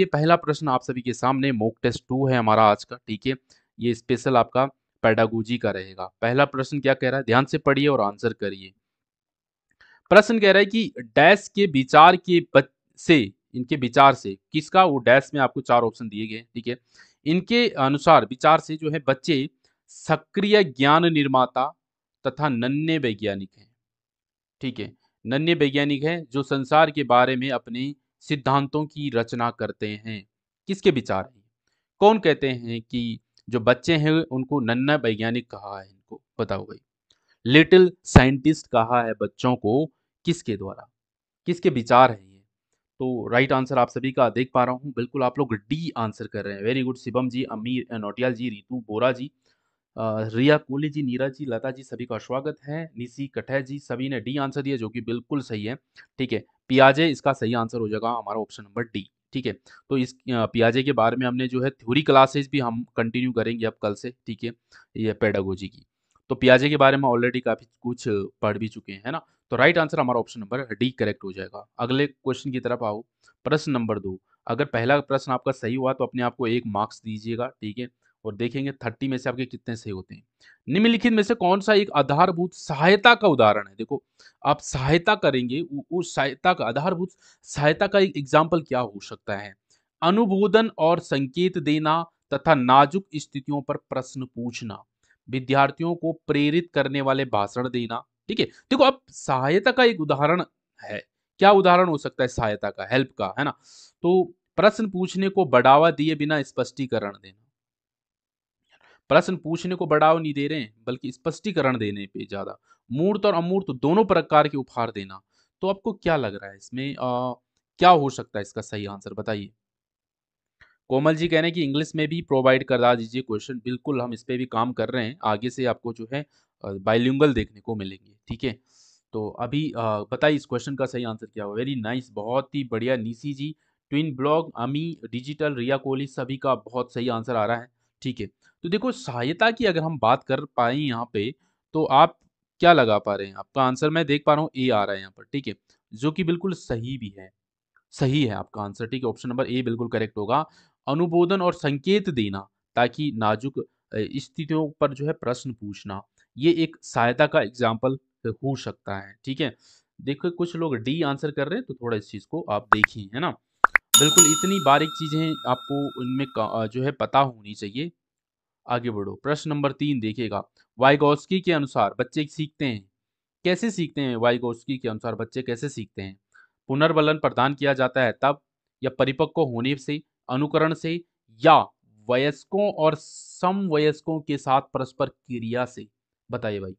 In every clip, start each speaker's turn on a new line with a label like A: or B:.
A: ये पहला प्रश्न आप सभी के सामने मोक टेस्ट टू है हमारा आज का ठीक है ये स्पेशल आपका पैडागोजी का रहेगा पहला प्रश्न क्या कह रहा है ध्यान से पढ़िए और आंसर करिए प्रश्न कह रहा है कि डैश के विचार के से इनके विचार से किसका वो डैश में आपको चार ऑप्शन दिए गए ठीक है इनके अनुसार विचार से जो है बच्चे सक्रिय ज्ञान निर्माता तथा नन्हे वैज्ञानिक हैं ठीक है नन्हे वैज्ञानिक हैं जो संसार के बारे में अपनी सिद्धांतों की रचना करते हैं किसके विचार हैं कौन कहते हैं कि जो बच्चे हैं उनको नन्ना वैज्ञानिक कहा है इनको बताओ भाई लिटिल साइंटिस्ट कहा है बच्चों को किसके द्वारा किसके विचार हैं ये तो राइट आंसर आप सभी का देख पा रहा हूँ बिल्कुल आप लोग डी आंसर कर रहे हैं वेरी गुड शिवम जी अमीर नोटियाल जी रितु बोरा जी रिया कोहली जी नीरा जी लता जी सभी का स्वागत है निशी कठे जी सभी ने डी आंसर दिया जो कि बिल्कुल सही है ठीक है पियाजे इसका सही आंसर हो जाएगा हमारा ऑप्शन नंबर डी ठीक है तो इस पियाजे के बारे में हमने जो है थ्योरी क्लासेस भी हम कंटिन्यू करेंगे अब कल से ठीक है ये पेडागोजी की तो पियाजे के बारे में ऑलरेडी काफ़ी कुछ पढ़ भी चुके हैं ना तो राइट आंसर हमारा ऑप्शन नंबर डी करेक्ट हो जाएगा अगले क्वेश्चन की तरफ आओ प्रश्न नंबर दो अगर पहला प्रश्न आपका सही हुआ तो अपने आपको एक मार्क्स दीजिएगा ठीक है और देखेंगे थर्टी में से आपके कितने सही होते हैं निम्नलिखित में से कौन सा एक आधारभूत सहायता का उदाहरण है देखो आप सहायता करेंगे उस सहायता का आधारभूत सहायता का एक एग्जाम्पल क्या हो सकता है अनुबोधन और संकेत देना तथा नाजुक स्थितियों पर प्रश्न पूछना विद्यार्थियों को प्रेरित करने वाले भाषण देना ठीक है देखो अब सहायता का एक उदाहरण है क्या उदाहरण हो सकता है सहायता का हेल्प का है ना तो प्रश्न पूछने को बढ़ावा दिए बिना स्पष्टीकरण देना प्रश्न पूछने को बढ़ाव नहीं दे रहे हैं बल्कि स्पष्टीकरण देने पे ज़्यादा मूर्त और अमूर्त दोनों प्रकार के उपहार देना तो आपको क्या लग रहा है इसमें आ, क्या हो सकता है इसका सही आंसर बताइए कोमल जी कह रहे हैं कि इंग्लिश में भी प्रोवाइड करा दीजिए क्वेश्चन बिल्कुल हम इस पर भी काम कर रहे हैं आगे से आपको जो है बाइलिंगल देखने को मिलेंगे ठीक है तो अभी बताइए इस क्वेश्चन का सही आंसर क्या हो वेरी नाइस बहुत ही बढ़िया Nisi ji twin blog Ami digital Riya Kohli सभी का बहुत सही आंसर आ रहा है ठीक है तो देखो सहायता की अगर हम बात कर पाए यहाँ पे तो आप क्या लगा पा रहे हैं आपका आंसर मैं देख पा रहा हूँ ए आ रहा है यहाँ पर ठीक है जो कि बिल्कुल सही भी है सही है आपका आंसर ठीक है ऑप्शन नंबर ए बिल्कुल करेक्ट होगा अनुबोधन और संकेत देना ताकि नाजुक स्थितियों पर जो है प्रश्न पूछना ये एक सहायता का एग्जाम्पल हो सकता है ठीक है देखो कुछ लोग डी आंसर कर रहे हैं तो थोड़ा इस चीज़ को आप देखिए है ना बिल्कुल इतनी बारीक चीज़ें आपको उनमें जो है पता होनी चाहिए आगे बढ़ो प्रश्न नंबर तीन देखिएगा वाइगोस्की के अनुसार बच्चे सीखते हैं कैसे सीखते हैं वाइगोस्की के अनुसार बच्चे कैसे सीखते हैं पुनर्बलन प्रदान किया जाता है तब या परिपक्व होने से अनुकरण से या वयस्कों और समवयस्कों के साथ परस्पर क्रिया से बताइए भाई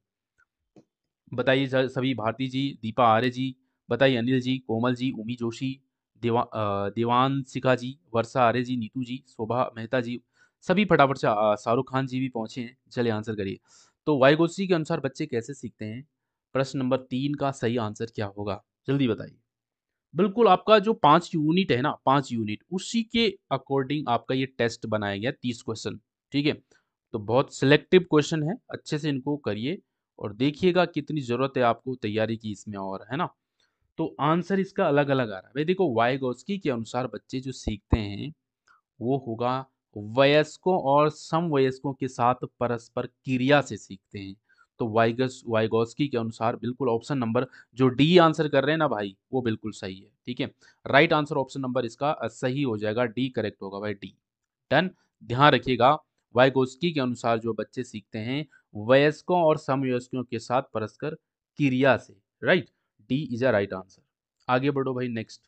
A: बताइए सभी भारती जी दीपा आर्य जी बताइए अनिल जी कोमल जी उमी जोशी देवा देवान सिखा जी वर्षा आर्य जी नीतू जी शोभा मेहता जी सभी फटाफट से शाहरुख खान जी भी पहुंचे हैं चलिए आंसर करिए तो वायुगोश्री के अनुसार बच्चे कैसे सीखते हैं प्रश्न नंबर तीन का सही आंसर क्या होगा जल्दी बताइए बिल्कुल आपका जो पांच यूनिट है ना पांच यूनिट उसी के अकॉर्डिंग आपका ये टेस्ट बनाया गया तीस क्वेश्चन ठीक है तो बहुत सिलेक्टिव क्वेश्चन है अच्छे से इनको करिए और देखिएगा कितनी ज़रूरत है आपको तैयारी की इसमें और है ना तो आंसर इसका अलग अलग आ रहा है भाई देखो वाइगोस्की के अनुसार बच्चे जो सीखते हैं वो होगा वयस्कों और समवयस्कों के साथ परस्पर क्रिया से सीखते हैं तो वाइगस वाइगोस्की के अनुसार बिल्कुल ऑप्शन नंबर जो डी आंसर कर रहे हैं ना भाई वो बिल्कुल सही है ठीक है राइट आंसर ऑप्शन नंबर इसका सही हो जाएगा डी करेक्ट होगा भाई डी डन ध्यान रखिएगा वाइगोस्की के अनुसार जो बच्चे सीखते हैं वयस्कों और समवयस्कों के साथ परस्पर क्रिया से right D is a right answer आगे बढ़ो भाई नेक्स्ट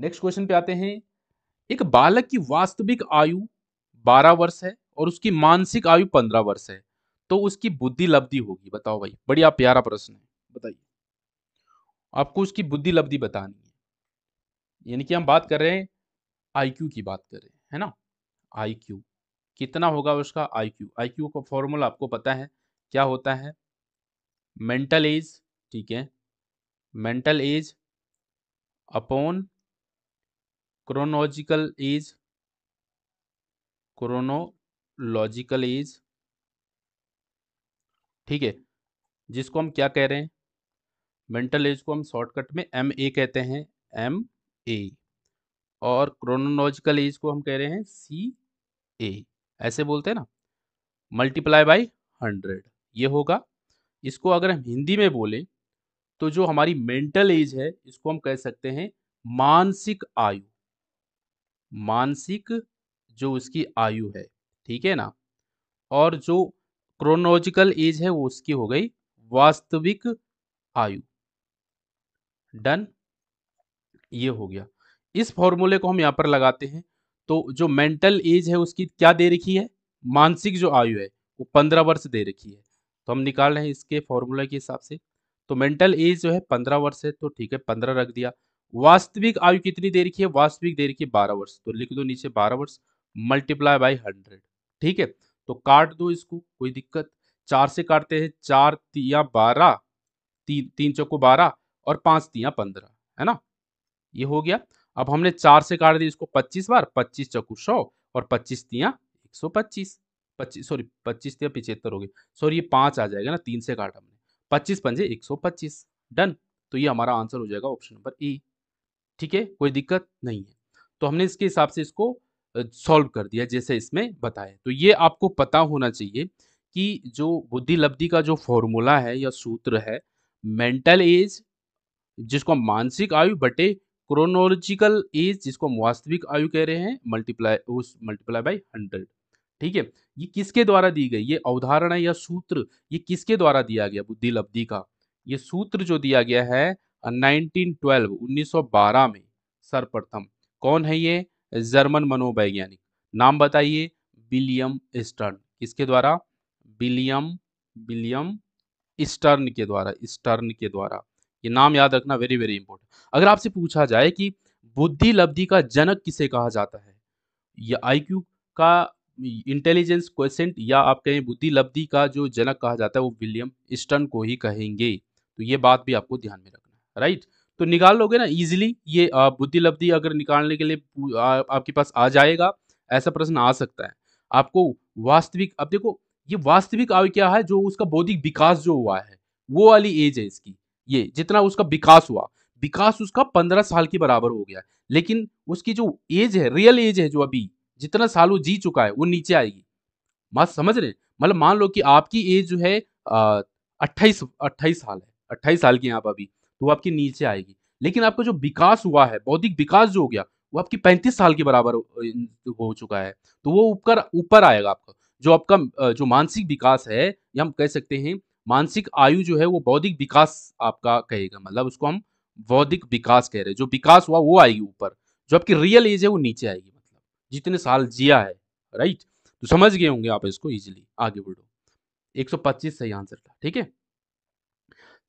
A: नेक्स्ट क्वेश्चन पे आते हैं एक बालक की वास्तविक आयु 12 वर्ष है और उसकी मानसिक आयु 15 वर्ष है तो उसकी बुद्धि लब्धि होगी बताओ भाई बढ़िया प्यारा प्रश्न है बताइए आपको उसकी बुद्धि लब्धि बतानी है यानी कि हम बात कर रहे हैं आईक्यू की बात कर रहे हैं है ना आईक्यू कितना होगा उसका आईक्यू आईक्यू का फॉर्मूला आपको पता है क्या होता है मेंटल एज ठीक है mental age upon chronological age chronological age ठीक है जिसको हम क्या कह रहे हैं मेंटल एज को हम शॉर्टकट में एम ए कहते हैं एम ए और क्रोनोलॉजिकल एज को हम कह रहे हैं सी ए ऐसे बोलते हैं ना मल्टीप्लाई बाय हंड्रेड ये होगा इसको अगर हम हिंदी में बोलें तो जो हमारी मेंटल एज है इसको हम कह सकते हैं मानसिक आयु मानसिक जो उसकी आयु है ठीक है ना और जो क्रोनोलॉजिकल एज है वो उसकी हो गई वास्तविक आयु डन ये हो गया इस फॉर्मूले को हम यहाँ पर लगाते हैं तो जो मेंटल एज है उसकी क्या दे रखी है मानसिक जो आयु है वो पंद्रह वर्ष दे रखी है तो हम निकाल रहे हैं इसके फॉर्मूला के हिसाब से तो मेंटल एज जो है पंद्रह वर्ष है तो ठीक है पंद्रह रख दिया वास्तविक आयु कितनी दे रखी है वास्तविक दे रखी है बारह वर्ष तो लिख दो नीचे बारह वर्ष मल्टीप्लाई बाई हंड्रेड ठीक है तो काट दो इसको कोई दिक्कत चार से काटते हैं चार तिया बारह ती, तीन चौको बारह और पांच तिया पंद्रह है ना ये हो गया अब हमने चार से काट दिया इसको पच्चीस बार पच्चीस चौको सौ और पच्चीस तिया एक सौ पच्चीस पच्चीस सॉरी पच्चीस तिया पिछहत्तर हो गए सॉरी ये पांच आ जाएगा ना तीन से काट हमने पच्चीस पंजे एक सौ पच्चीस डन तो ये हमारा आंसर हो जाएगा ऑप्शन नंबर ई ठीक है कोई दिक्कत नहीं है तो हमने इसके हिसाब से इसको सॉल्व कर दिया जैसे इसमें बताया तो ये आपको पता होना चाहिए कि जो बुद्धि लब्धि का जो फॉर्मूला है या सूत्र है मेंटल एज जिसको मानसिक आयु बटे क्रोनोलॉजिकल एज जिसको वास्तविक आयु कह रहे हैं मल्टीप्लाई उस मल्टीप्लाई बाई हंड्रेड ठीक है ये किसके द्वारा दी गई ये अवधारणा या सूत्र ये किसके द्वारा दिया गया बुद्धि लब्धि का ये सूत्र जो दिया गया है 1912 1912 में सर्वप्रथम कौन है ये जर्मन मनोवैज्ञानिक नाम बताइए विलियम स्टर्न किसके द्वारा विलियम विलियम स्टर्न के द्वारा स्टर्न के द्वारा ये नाम याद रखना वेरी वेरी इंपॉर्टेंट अगर आपसे पूछा जाए कि बुद्धि लब्धि का जनक किसे कहा जाता है या आईक्यू का इंटेलिजेंस क्वेश्चन या आप कहें बुद्धि लब्धि का जो जनक कहा जाता है वो विलियम स्टर्न को ही कहेंगे तो ये बात भी आपको ध्यान में रखना राइट तो निकाल लोगे ना इजीली ये बुद्धि लब्धि अगर निकालने के लिए आ, आपके पास आ जाएगा ऐसा प्रश्न आ सकता है आपको वास्तविक अब देखो ये वास्तविक आयु क्या है जो उसका बौद्धिक विकास जो हुआ है वो वाली एज है इसकी ये जितना उसका विकास हुआ विकास उसका पंद्रह साल के बराबर हो गया लेकिन उसकी जो एज है रियल एज है जो अभी जितना साल वो जी चुका है वो नीचे आएगी बात समझ रहे मतलब मान लो कि आपकी एज जो है अट्ठाईस अट्ठाईस साल है अट्ठाईस साल की आप अभी तो आपकी नीचे आएगी लेकिन आपका जो विकास हुआ है बौद्धिक विकास जो हो गया वो आपकी पैंतीस साल के बराबर हो चुका है तो वो ऊपर ऊपर आएगा आपका जो आपका जो मानसिक विकास है या हम कह सकते हैं मानसिक आयु जो है वो बौद्धिक विकास आपका कहेगा मतलब उसको हम बौद्धिक विकास कह रहे हैं जो विकास हुआ वो आएगी ऊपर जो आपकी रियल एज है वो नीचे आएगी मतलब जितने साल जिया है राइट तो समझ गए होंगे आप इसको इजीली आगे बढ़ो 125 सही आंसर था ठीक है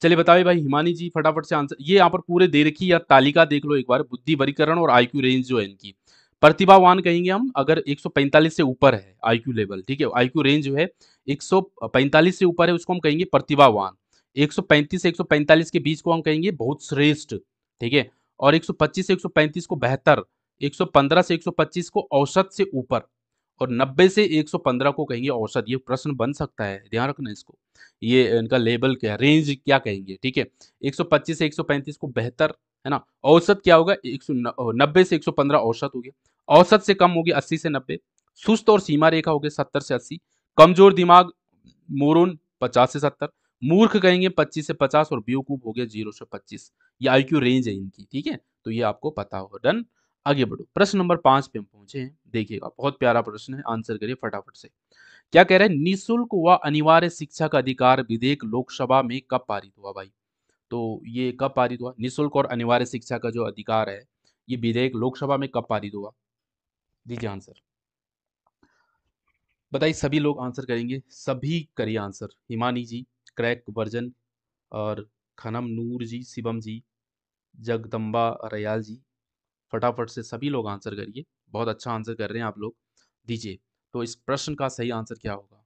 A: चलिए बताइए भाई हिमानी जी फटाफट से आंसर ये यहाँ पर पूरे दे रखी या तालिका देख लो एक बार बुद्धि वरीकरण और आईक्यू रेंज जो है इनकी प्रतिभावान कहेंगे हम अगर 145 से ऊपर है आईक्यू लेवल ठीक है आईक्यू रेंज जो है 145 से ऊपर है उसको हम कहेंगे प्रतिभावान 135 से 145 के बीच को हम कहेंगे बहुत श्रेष्ठ ठीक है और 125 से 135 को बेहतर 115 से 125 को औसत से ऊपर और 90 से 115 को कहेंगे औसत ये प्रश्न बन सकता है ध्यान रखना इसको ये इनका लेबल क्या रेंज क्या कहेंगे ठीक है 125 से 135 को बेहतर है ना औसत क्या होगा एक नब्बे से 115 औसत हो गया औसत से कम होगी 80 अस्सी से नब्बे सुस्त और सीमा रेखा होगी 70 सत्तर से अस्सी कमजोर दिमाग मोरून पचास से सत्तर मूर्ख कहेंगे पच्चीस से पचास और बेवकूफ हो गया जीरो से पच्चीस ये आई रेंज है इनकी ठीक है तो ये आपको पता हो डन आगे बढ़ो प्रश्न नंबर पांच पे हम पहुंचे हैं देखिएगा बहुत प्यारा प्रश्न है आंसर करिए फटाफट से क्या कह रहे हैं निःशुल्क व अनिवार्य शिक्षा का अधिकार विधेयक लोकसभा में कब पारित हुआ भाई तो ये कब पारित हुआ निःशुल्क और अनिवार्य शिक्षा का जो अधिकार है ये विधेयक लोकसभा में कब पारित हुआ दीजिए आंसर बताइए सभी लोग आंसर करेंगे सभी करिए answer Himani ji crack version और खनम नूर जी शिवम जी जगदम्बा रयाल जी फटाफट से सभी लोग आंसर करिए बहुत अच्छा आंसर कर रहे हैं आप लोग दीजिए तो इस प्रश्न का सही आंसर क्या होगा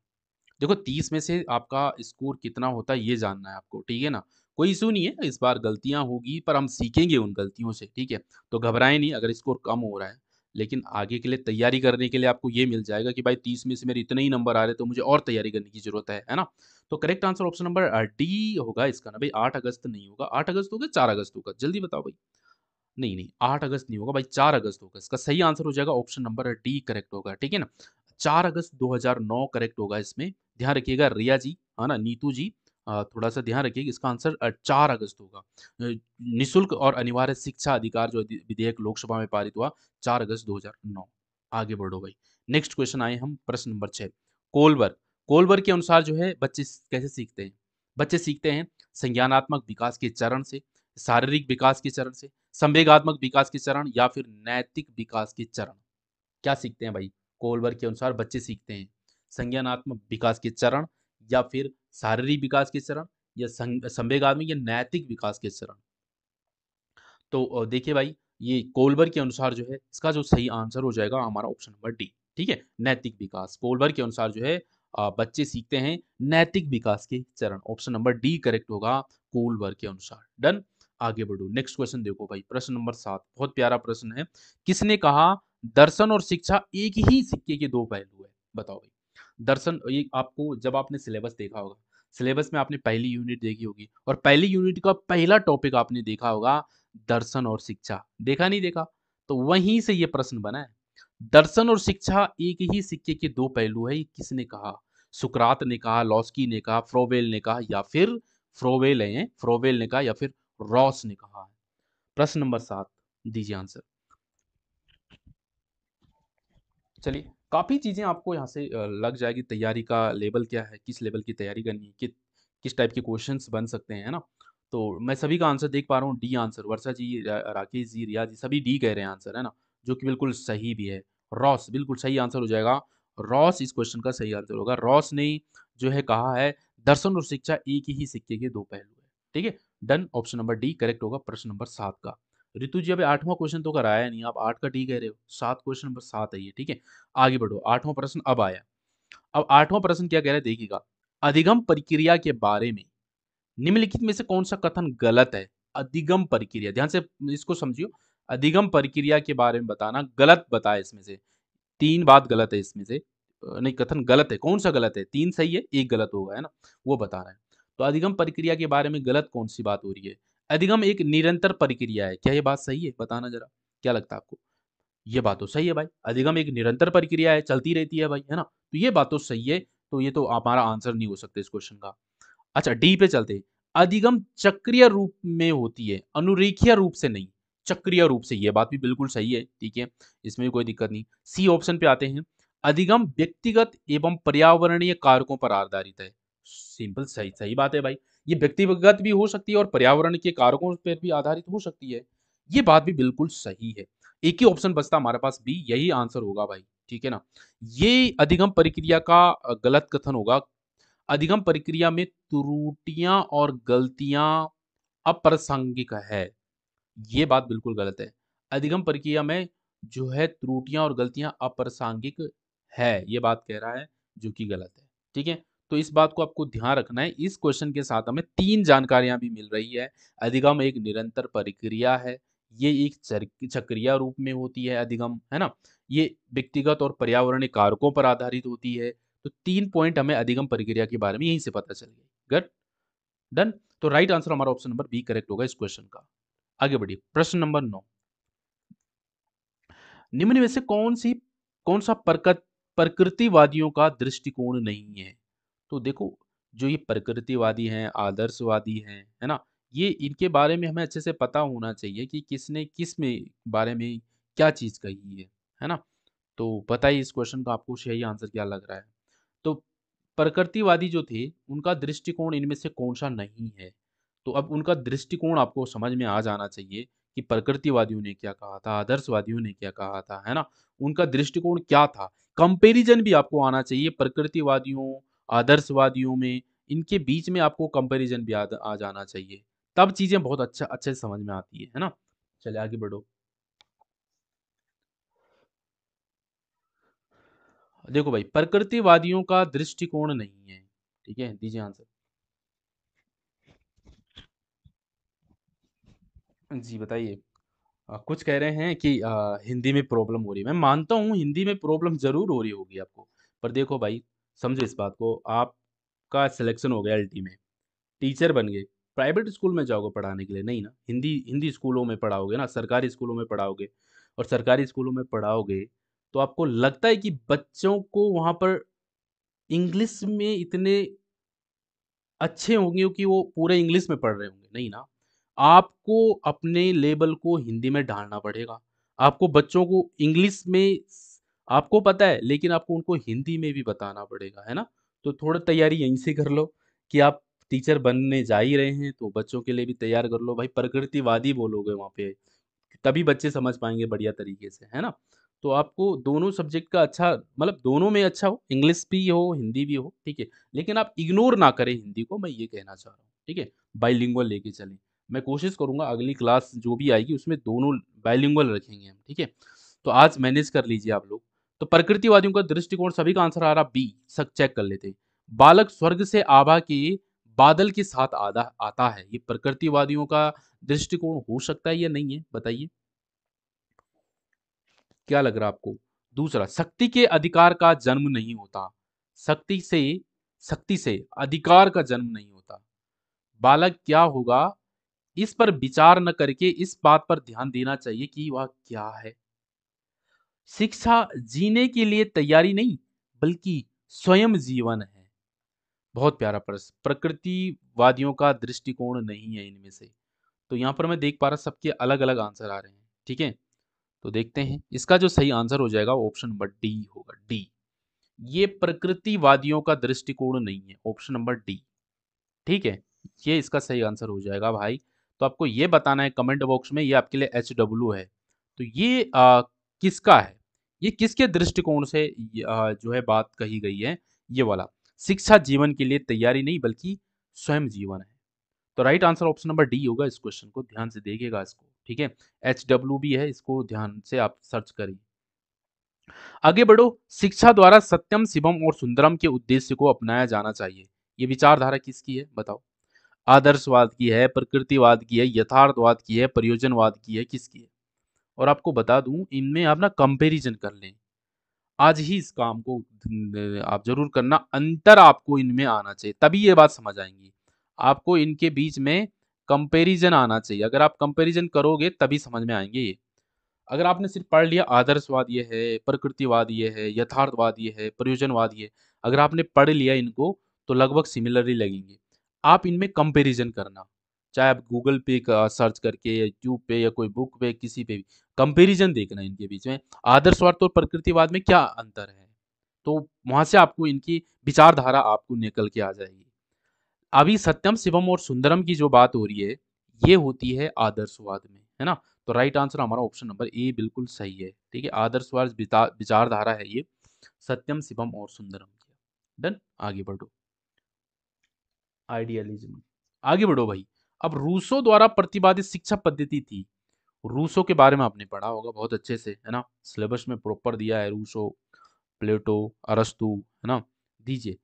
A: देखो तीस में से आपका स्कोर कितना होता है ये जानना है आपको ठीक है ना कोई इशू नहीं है इस बार गलतियां होगी पर हम सीखेंगे उन गलतियों से ठीक है तो घबराएं नहीं अगर स्कोर कम हो रहा है लेकिन आगे के लिए तैयारी करने के लिए आपको ये मिल जाएगा कि भाई तीस में से मेरे इतने ही नंबर आ रहे तो मुझे और तैयारी करने की जरूरत है है ना तो correct answer option number D होगा इसका ना भाई आठ अगस्त नहीं होगा आठ अगस्त होगा चार अगस्त होगा जल्दी बताओ भाई नहीं नहीं आठ अगस्त नहीं होगा भाई चार अगस्त होगा इसका सही आंसर हो जाएगा ऑप्शन नंबर डी करेक्ट होगा ठीक है ना चार अगस्त 2009 करेक्ट होगा इसमें ध्यान रखिएगा रिया जी है ना नीतू जी थोड़ा सा ध्यान रखिएगा इसका आंसर चार अगस्त होगा निःशुल्क और अनिवार्य शिक्षा अधिकार जो विधेयक लोकसभा में पारित हुआ चार अगस्त दो आगे बढ़ो भाई नेक्स्ट क्वेश्चन आए हम प्रश्न नंबर छह कोलवर कोलवर के अनुसार जो है बच्चे कैसे सीखते हैं बच्चे सीखते हैं संज्ञानात्मक विकास के चरण से शारीरिक विकास के चरण से संवेगात्मक विकास के चरण या फिर नैतिक विकास के चरण क्या सीखते हैं भाई कोलबर के अनुसार बच्चे सीखते हैं संज्ञानात्मक विकास के चरण या फिर शारीरिक विकास के चरण या संवेगात्मक या नैतिक विकास के चरण तो देखिए भाई ये कोलबर के अनुसार जो है इसका जो सही आंसर हो जाएगा हमारा ऑप्शन नंबर डी ठीक है नैतिक विकास कोलबर के अनुसार जो है बच्चे सीखते हैं नैतिक विकास के चरण ऑप्शन नंबर डी करेक्ट होगा कोलबर के अनुसार डन आगे बढ़ू नेक्स्ट क्वेश्चन देखो भाई प्रश्न नंबर सात बहुत प्यारा प्रश्न है किसने कहा दर्शन और शिक्षा एक ही सिक्के के दो पहलू है बताओ भाई दर्शन ये आपको जब आपने सिलेबस देखा होगा सिलेबस में आपने पहली यूनिट देखी होगी और पहली यूनिट का पहला टॉपिक आपने देखा होगा दर्शन और शिक्षा देखा नहीं देखा तो वहीं से ये प्रश्न बना है दर्शन और शिक्षा एक ही सिक्के के दो पहलू है ये किसने कहा सुकरात ने कहा लॉस्की ने कहा फ्रोवेल ने कहा या फिर फ्रोवेल है फ्रोवेल ने कहा या फिर रॉस ने कहा है प्रश्न नंबर सात दीजिए आंसर चलिए काफ़ी चीज़ें आपको यहाँ से लग जाएगी तैयारी का लेवल क्या है किस लेवल की तैयारी करनी है कि, किस टाइप के क्वेश्चन बन सकते हैं ना तो मैं सभी का आंसर देख पा रहा हूँ डी आंसर वर्षा जी राकेश जी रिया जी सभी डी कह रहे हैं आंसर है ना जो कि बिल्कुल सही भी है रॉस बिल्कुल सही आंसर हो जाएगा रॉस इस क्वेश्चन का सही आंसर होगा रॉस ने जो है कहा है दर्शन और शिक्षा एक ही सिक्के के दो पहलू है ठीक है done option number D correct होगा प्रश्न नंबर सात का ऋतु जी अभी आठवां क्वेश्चन तो कराया नहीं आप आठ का डी कह रहे हो सात क्वेश्चन नंबर सात है ये ठीक है आगे बढ़ो आठवां प्रश्न अब आया अब आठवां प्रश्न क्या कह रहा है देखिएगा अधिगम प्रक्रिया के बारे में निम्नलिखित में से कौन सा कथन गलत है अधिगम प्रक्रिया ध्यान से इसको समझियो अधिगम प्रक्रिया के बारे में बताना गलत बताया इसमें से तीन बात गलत है इसमें से नहीं कथन गलत है कौन सा गलत है तीन सही है एक गलत होगा है ना वो बता रहे हैं तो अधिगम प्रक्रिया के बारे में गलत कौन सी बात हो रही है अधिगम एक निरंतर प्रक्रिया है क्या ये बात सही है बताना जरा क्या लगता है आपको ये बात तो सही है भाई अधिगम एक निरंतर प्रक्रिया है चलती रहती है भाई है ना तो ये बात तो सही है तो ये तो हमारा आंसर नहीं हो सकता इस क्वेश्चन का अच्छा डी पे चलते अधिगम चक्रिय रूप में होती है अनुरेखीय रूप से नहीं चक्रिय रूप से ये बात भी बिल्कुल सही है ठीक है इसमें भी कोई दिक्कत नहीं सी ऑप्शन पे आते हैं अधिगम व्यक्तिगत एवं पर्यावरणीय कारकों पर आधारित है सिंपल सही सही बात है भाई ये व्यक्तिगत भी हो सकती है और पर्यावरण के कारकों पर भी आधारित हो सकती है ये बात भी बिल्कुल सही है एक ही ऑप्शन बचता हमारे पास बी यही आंसर होगा भाई ठीक है ना ये अधिगम प्रक्रिया का गलत कथन होगा अधिगम प्रक्रिया में त्रुटियां और गलतियां अप्रासंगिक है ये बात बिल्कुल गलत है अधिगम प्रक्रिया में जो है त्रुटियां और गलतियां अप्रासंगिक है ये बात कह रहा है जो कि गलत है ठीक है तो इस बात को आपको ध्यान रखना है इस क्वेश्चन के साथ हमें तीन जानकारियां भी मिल रही है अधिगम एक निरंतर प्रक्रिया है ये एक चक्रिय रूप में होती है अधिगम है ना ये व्यक्तिगत और पर्यावरणीय कारकों पर आधारित होती है तो तीन पॉइंट हमें अधिगम प्रक्रिया के बारे में यहीं से पता चल गया गट डन तो राइट आंसर हमारा ऑप्शन नंबर बी करेक्ट होगा इस क्वेश्चन का आगे बढ़िए प्रश्न नंबर नौ निम्न में से कौन सी कौन सा प्रकृतिवादियों का दृष्टिकोण नहीं है तो देखो जो ये प्रकृतिवादी हैं आदर्शवादी हैं है ना ये इनके बारे में हमें अच्छे से पता होना चाहिए कि किसने किस में बारे में क्या चीज़ कही है है ना तो बताइए इस क्वेश्चन का आपको सही आंसर क्या लग रहा है तो प्रकृतिवादी जो थे उनका दृष्टिकोण इनमें से कौन सा नहीं है तो अब उनका दृष्टिकोण आपको समझ में आ जाना चाहिए कि प्रकृतिवादियों ने क्या कहा था आदर्शवादियों ने क्या कहा था है ना उनका दृष्टिकोण क्या था कंपेरिजन भी आपको आना चाहिए प्रकृतिवादियों आदर्शवादियों में इनके बीच में आपको कंपेरिजन भी आ, आ जाना चाहिए तब चीज़ें बहुत अच्छा अच्छे से समझ में आती है है ना चले आगे बढ़ो देखो भाई प्रकृतिवादियों का दृष्टिकोण नहीं है ठीक है दीजिए आंसर जी बताइए कुछ कह रहे हैं कि आ, हिंदी में प्रॉब्लम हो रही है मैं मानता हूं हिंदी में प्रॉब्लम जरूर हो रही होगी आपको पर देखो भाई समझो इस बात को आपका सिलेक्शन हो गया एल में टीचर बन गए प्राइवेट स्कूल में जाओगे पढ़ाने के लिए नहीं ना हिंदी हिंदी स्कूलों में पढ़ाओगे ना सरकारी स्कूलों में पढ़ाओगे और सरकारी स्कूलों में पढ़ाओगे तो आपको लगता है कि बच्चों को वहाँ पर इंग्लिश में इतने अच्छे होंगे कि वो पूरे इंग्लिश में पढ़ रहे होंगे नहीं ना आपको अपने लेवल को हिंदी में ढालना पड़ेगा आपको बच्चों को इंग्लिश में आपको पता है लेकिन आपको उनको हिंदी में भी बताना पड़ेगा है ना तो थोड़ा तैयारी यहीं से कर लो कि आप टीचर बनने जा ही रहे हैं तो बच्चों के लिए भी तैयार कर लो भाई प्रकृतिवादी बोलोगे वहाँ पे तभी बच्चे समझ पाएंगे बढ़िया तरीके से है ना तो आपको दोनों सब्जेक्ट का अच्छा मतलब दोनों में अच्छा हो इंग्लिश भी हो हिंदी भी हो ठीक है लेकिन आप इग्नोर ना करें हिंदी को मैं ये कहना चाह रहा हूँ ठीक है बाइलिंगुअल लेके चलें मैं कोशिश करूँगा अगली क्लास जो भी आएगी उसमें दोनों बाइलिंगुअल रखेंगे हम ठीक है तो आज मैनेज कर लीजिए आप लोग तो प्रकृतिवादियों का दृष्टिकोण सभी का आंसर आ रहा बी सब चेक कर लेते हैं बालक स्वर्ग से आभा की बादल के साथ आदा आता है ये प्रकृतिवादियों का दृष्टिकोण हो सकता है या नहीं है बताइए क्या लग रहा आपको दूसरा शक्ति के अधिकार का जन्म नहीं होता शक्ति से शक्ति से अधिकार का जन्म नहीं होता बालक क्या होगा इस पर विचार न करके इस बात पर ध्यान देना चाहिए कि वह क्या है शिक्षा जीने के लिए तैयारी नहीं बल्कि स्वयं जीवन है बहुत प्यारा प्रश्न प्रकृतिवादियों का दृष्टिकोण नहीं है इनमें से तो यहाँ पर मैं देख पा रहा सबके अलग अलग आंसर आ रहे हैं ठीक है तो देखते हैं इसका जो सही आंसर हो जाएगा ऑप्शन नंबर डी होगा डी ये प्रकृतिवादियों का दृष्टिकोण नहीं है ऑप्शन नंबर डी ठीक है ये इसका सही आंसर हो जाएगा भाई तो आपको ये बताना है कमेंट बॉक्स में ये आपके लिए एच डब्ल्यू है तो ये आ, किसका है ये किसके दृष्टिकोण से जो है बात कही गई है ये वाला शिक्षा जीवन के लिए तैयारी नहीं बल्कि स्वयं जीवन है तो right answer option number D होगा इस क्वेश्चन को ध्यान से देखेगा इसको ठीक है एच डब्ल्यू बी है इसको ध्यान से आप सर्च करिए आगे बढ़ो शिक्षा द्वारा सत्यम शिवम और सुंदरम के उद्देश्य को अपनाया जाना चाहिए ये विचारधारा किसकी है बताओ आदर्शवाद की है प्रकृतिवाद की है यथार्थवाद की है प्रयोजनवाद की है किसकी है और आपको बता दूं इनमें आप ना कंपेरिजन कर लें आज ही इस काम को आप जरूर करना अंतर आपको इनमें आना चाहिए तभी ये बात समझ आएंगी आपको इनके बीच में कंपेरिजन आना चाहिए अगर आप कंपेरिजन करोगे तभी समझ में आएंगे ये अगर आपने सिर्फ पढ़ लिया आदर्शवाद ये है प्रकृतिवाद ये है यथार्थवाद ये है प्रयोजनवाद ये अगर आपने पढ़ लिया इनको तो लगभग सिमिलरली लगेंगे आप इनमें कंपेरिजन करना चाहे आप गूगल पे का सर्च करके या यूट्यूब पे या कोई बुक पे किसी पे भी कंपेरिजन देखना इनके बीच में आदर्शवाद और प्रकृतिवाद में क्या अंतर है तो वहां से आपको इनकी विचारधारा आपको निकल के आ जाएगी अभी सत्यम शिवम और सुंदरम की जो बात हो रही है ये होती है आदर्शवाद में है ना तो राइट आंसर हमारा ऑप्शन नंबर ए बिल्कुल सही है ठीक है आदर्शवाद विचारधारा है ये सत्यम शिवम और सुंदरम की डन आगे बढ़ो आइडियलिज्म आगे बढ़ो भाई अब रूसो द्वारा प्रतिपादित शिक्षा पद्धति थी रूसो के बारे में आपने पढ़ा होगा बहुत अच्छे से है ना सिलेबस में प्रॉपर दिया है रूसो प्लेटो अरस्तु है ना दीजिए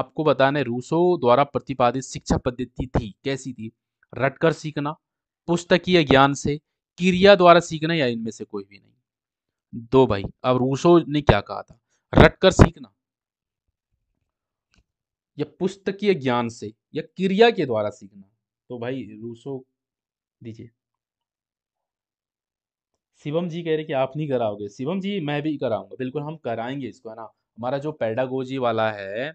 A: आपको बताने रूसो द्वारा प्रतिपादित शिक्षा पद्धति थी कैसी थी रटकर सीखना पुस्तकीय ज्ञान से क्रिया द्वारा सीखना या इनमें से कोई भी नहीं दो भाई अब रूसो ने क्या कहा था रटकर सीखना या पुस्तकीय ज्ञान से या क्रिया के द्वारा सीखना तो भाई रूसो दीजिए शिवम जी कह रहे कि आप नहीं कराओगे शिवम जी मैं भी कराऊंगा बिल्कुल हम कराएंगे इसको है ना हमारा जो पैडागोजी वाला है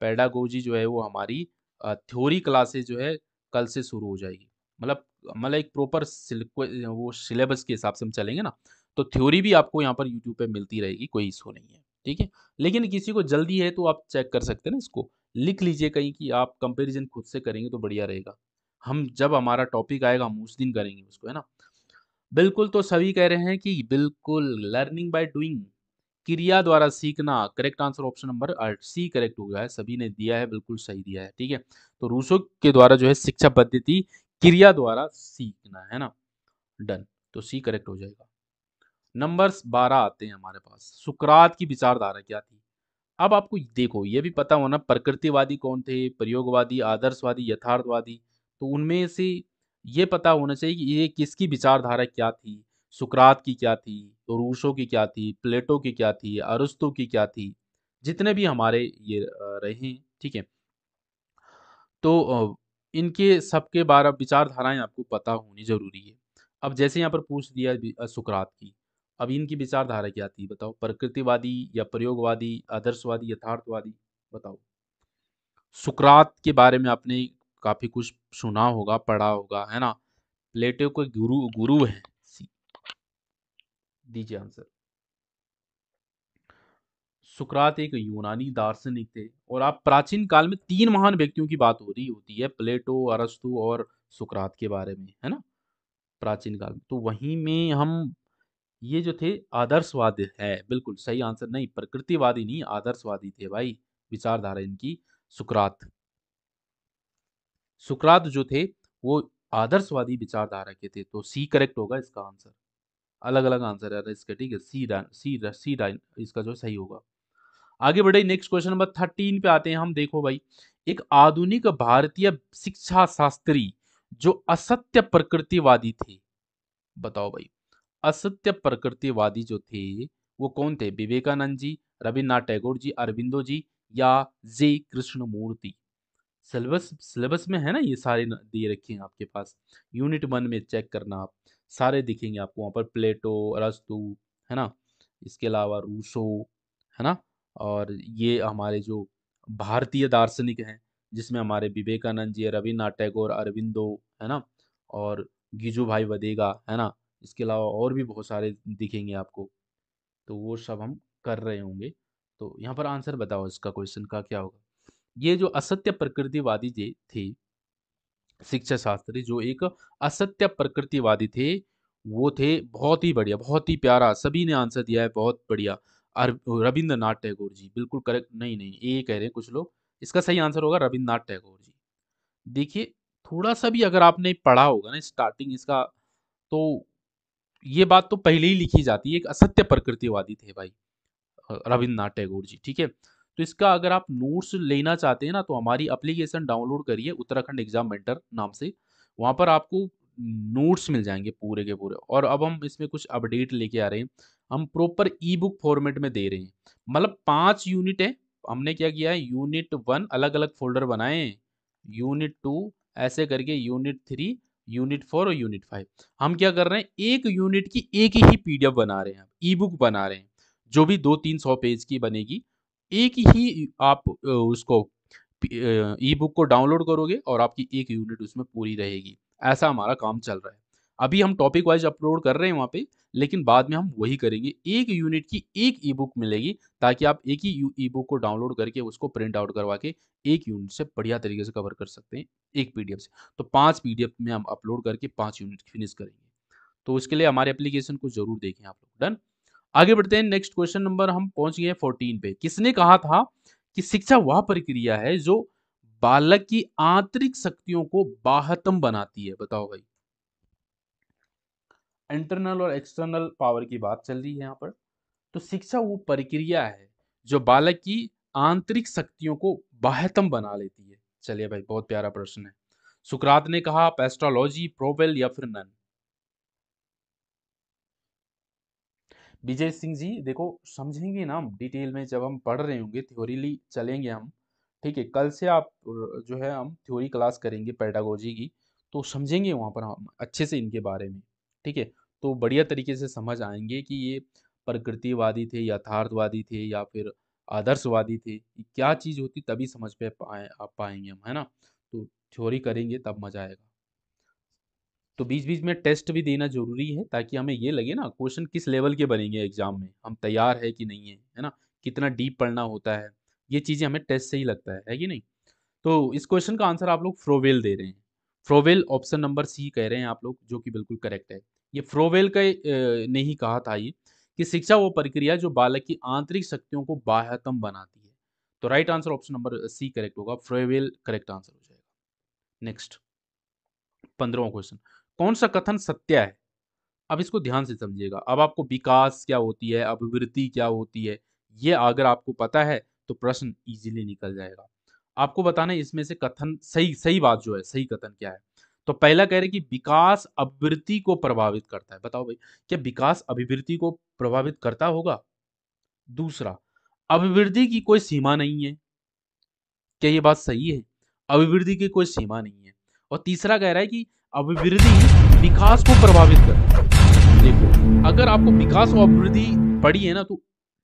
A: पैडागोजी जो है वो हमारी थ्योरी क्लासेस जो है कल से शुरू हो जाएगी मतलब मतलब एक प्रॉपर वो सिलेबस के हिसाब से हम चलेंगे ना तो थ्योरी भी आपको यहाँ पर यूट्यूब पे मिलती रहेगी कोई इशू नहीं है ठीक है लेकिन किसी को जल्दी है तो आप चेक कर सकते हैं ना इसको लिख लीजिए कहीं कि आप कंपेरिजन खुद से करेंगे तो बढ़िया रहेगा हम जब हमारा टॉपिक आएगा हम उस दिन करेंगे उसको है ना बिल्कुल तो सभी कह रहे हैं कि बिल्कुल लर्निंग बाय डूइंग क्रिया द्वारा सीखना correct answer option number C correct हो गया है सभी ने दिया है बिल्कुल सही दिया है ठीक है तो रूसो के द्वारा जो है शिक्षा पद्धति क्रिया द्वारा सीखना है ना डन तो सी करेक्ट हो जाएगा नंबर बारह आते हैं हमारे पास सुकरात की विचारधारा क्या थी अब आपको देखो ये भी पता होना प्रकृतिवादी कौन थे प्रयोगवादी आदर्शवादी यथार्थवादी तो उनमें से ये पता होना चाहिए कि ये किसकी विचारधारा क्या थी सुकरात की क्या थी रूसों की क्या थी प्लेटो की क्या थी अरस्तु की क्या थी जितने भी हमारे ये रहे हैं ठीक है तो इनके सबके बारे विचारधाराएं आपको पता होनी जरूरी है अब जैसे यहाँ पर पूछ दिया सुकरात की अब इनकी विचारधारा क्या थी बताओ प्रकृतिवादी या प्रयोगवादी आदर्शवादी यथार्थवादी बताओ सुकरात के बारे में आपने काफ़ी कुछ सुना होगा पढ़ा होगा है ना प्लेटो के गुरु गुरु है दीजिए आंसर सुकरात एक यूनानी दार्शनिक थे और आप प्राचीन काल में तीन महान व्यक्तियों की बात हो रही होती है प्लेटो अरस्तु और सुकरात के बारे में है ना प्राचीन काल तो वहीं में हम ये जो थे आदर्शवाद है बिल्कुल सही आंसर नहीं प्रकृतिवादी नहीं आदर्शवादी थे भाई विचारधारा इनकी सुकरात सुकरात जो थे वो आदर्शवादी विचारधारा के थे तो सी करेक्ट होगा इसका आंसर अलग अलग आंसर है इसका ठीक है सी डाइन सी रा, सी डाइन इसका जो सही होगा आगे बढ़े नेक्स्ट क्वेश्चन नंबर थर्टीन पे आते हैं हम देखो भाई एक आधुनिक भारतीय शिक्षा शास्त्री जो असत्य प्रकृतिवादी थे बताओ भाई असत्य प्रकृतिवादी जो थे वो कौन थे विवेकानंद जी रविन्द्रनाथ टैगोर जी अरविंदो जी या जे कृष्णमूर्ति सिलेबस सिलेबस में है ना ये सारे दिए रखे हैं आपके पास यूनिट वन में चेक करना आप सारे दिखेंगे आपको वहाँ पर प्लेटो अरस्तु है ना इसके अलावा रूसो है ना और ये हमारे जो भारतीय दार्शनिक हैं जिसमें हमारे विवेकानंद जी रविन्द्रनाथ टैगोर अरविंदो है ना और गिजू भाई वदेगा है ना इसके अलावा और भी बहुत सारे दिखेंगे आपको तो वो सब हम कर रहे होंगे तो यहाँ पर आंसर बताओ इसका क्वेश्चन का क्या होगा ये जो असत्य प्रकृतिवादी जी थे शिक्षा शास्त्री जो एक असत्य प्रकृतिवादी थे वो थे बहुत ही बढ़िया बहुत ही प्यारा सभी ने आंसर दिया है बहुत बढ़िया रविंद्रनाथ टैगोर जी बिल्कुल करेक्ट नहीं नहीं ये कह रहे हैं कुछ लोग इसका सही आंसर होगा रविंद्रनाथ टैगोर जी देखिए थोड़ा सा भी अगर आपने पढ़ा होगा ना स्टार्टिंग इसका तो ये बात तो पहले ही लिखी जाती है एक असत्य प्रकृतिवादी थे भाई रविन्द्रनाथ टैगोर जी ठीक है तो इसका अगर आप नोट्स लेना चाहते हैं ना तो हमारी अप्लीकेशन डाउनलोड करिए उत्तराखंड एग्जाम मेंटर नाम से वहाँ पर आपको नोट्स मिल जाएंगे पूरे के पूरे और अब हम इसमें कुछ अपडेट लेके आ रहे हैं हम प्रॉपर ई बुक फॉर्मेट में दे रहे हैं मतलब पाँच यूनिट है हमने क्या किया है यूनिट वन अलग अलग फोल्डर बनाए हैं यूनिट टू ऐसे करके यूनिट थ्री यूनिट फोर और यूनिट फाइव हम क्या कर रहे हैं एक यूनिट की एक ही पीडीएफ बना रहे हैं ई बुक बना रहे हैं जो भी दो तीन सौ पेज की बनेगी एक ही आप उसको ई बुक को डाउनलोड करोगे और आपकी एक यूनिट उसमें पूरी रहेगी ऐसा हमारा काम चल रहा है अभी हम टॉपिक वाइज अपलोड कर रहे हैं वहाँ पे लेकिन बाद में हम वही करेंगे एक यूनिट की एक ई बुक मिलेगी ताकि आप एक ही ई बुक को डाउनलोड करके उसको प्रिंट आउट करवा के एक यूनिट से बढ़िया तरीके से कवर कर सकते हैं एक पीडीएफ से तो पांच पीडीएफ में हम अपलोड करके पांच यूनिट फिनिश करेंगे तो उसके लिए हमारे एप्लीकेशन को जरूर देखें आप लोग डन आगे बढ़ते हैं नेक्स्ट क्वेश्चन नंबर हम पहुंच गए फोर्टीन पे किसने कहा था कि शिक्षा वह प्रक्रिया है जो बालक की आंतरिक शक्तियों को बाहतम बनाती है बताओ भाई इंटरनल और एक्सटर्नल पावर की बात चल रही है यहाँ पर तो शिक्षा वो प्रक्रिया है जो बालक की आंतरिक शक्तियों को बाहतम बना लेती है चलिए भाई बहुत प्यारा प्रश्न है सुकरात ने कहा पेस्ट्रोलॉजी प्रोवेल या फिर नन विजय सिंह जी देखो समझेंगे ना हम डिटेल में जब हम पढ़ रहे होंगे थ्योरीली चलेंगे हम ठीक है कल से आप जो है हम थ्योरी क्लास करेंगे पैडागोजी की तो समझेंगे वहाँ पर हम अच्छे से इनके बारे में ठीक है तो बढ़िया तरीके से समझ आएंगे कि ये प्रकृतिवादी थे यथार्थवादी थे या फिर आदर्शवादी थे क्या चीज़ होती तभी समझ पे पाए पाएंगे हम है ना तो थ्योरी करेंगे तब मज़ा आएगा तो बीच बीच में टेस्ट भी देना जरूरी है ताकि हमें ये लगे ना क्वेश्चन किस लेवल के बनेंगे एग्जाम में हम तैयार है कि नहीं है है ना कितना डीप पढ़ना होता है ये चीज़ें हमें टेस्ट से ही लगता है है कि नहीं तो इस क्वेश्चन का आंसर आप लोग फ्रोवेल दे रहे हैं फ्रोवेल ऑप्शन नंबर सी कह रहे हैं आप लोग जो कि बिल्कुल करेक्ट है ये फ्रोवेल का ने ही कहा था ये कि शिक्षा वो प्रक्रिया जो बालक की आंतरिक शक्तियों को बाह्यतम बनाती है तो right answer option number C correct होगा फ्रोवेल करेक्ट आंसर हो जाएगा नेक्स्ट पंद्रवा क्वेश्चन कौन सा कथन सत्य है अब इसको ध्यान से समझिएगा अब आपको विकास क्या होती है अभिवृद्धि क्या होती है ये अगर आपको पता है तो प्रश्न इजीली निकल जाएगा आपको बताना है इसमें से कथन सही सही बात जो है सही कथन क्या है तो पहला कह रहे कि विकास अभिवृत्ति को प्रभावित करता है बताओ भाई क्या विकास अभिवृत्ति को प्रभावित करता होगा दूसरा अभिवृद्धि की कोई सीमा नहीं है क्या ये बात सही है अभिवृद्धि की कोई सीमा नहीं है और तीसरा कह रहा है कि अभिवृद्धि विकास को प्रभावित कर देखो अगर आपको विकास और अभिवृद्धि पड़ी है ना तो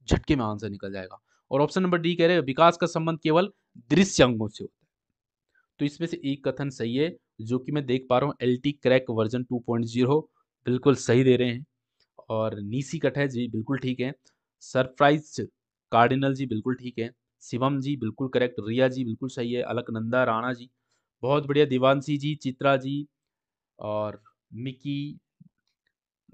A: झटके में आंसर निकल जाएगा और ऑप्शन नंबर डी कह रहे हैं विकास का संबंध केवल दृश्य अंगों से होता है तो इसमें से एक कथन सही है जो कि मैं देख पा रहा हूँ L T crack version two point zero बिल्कुल सही दे रहे हैं और नीसी कट है जी बिल्कुल ठीक है सरप्राइज कार्डिनल जी बिल्कुल ठीक है शिवम जी बिल्कुल करेक्ट रिया जी बिल्कुल सही है अलकनंदा राणा जी बहुत बढ़िया दीवानसी जी चित्रा जी और मिकी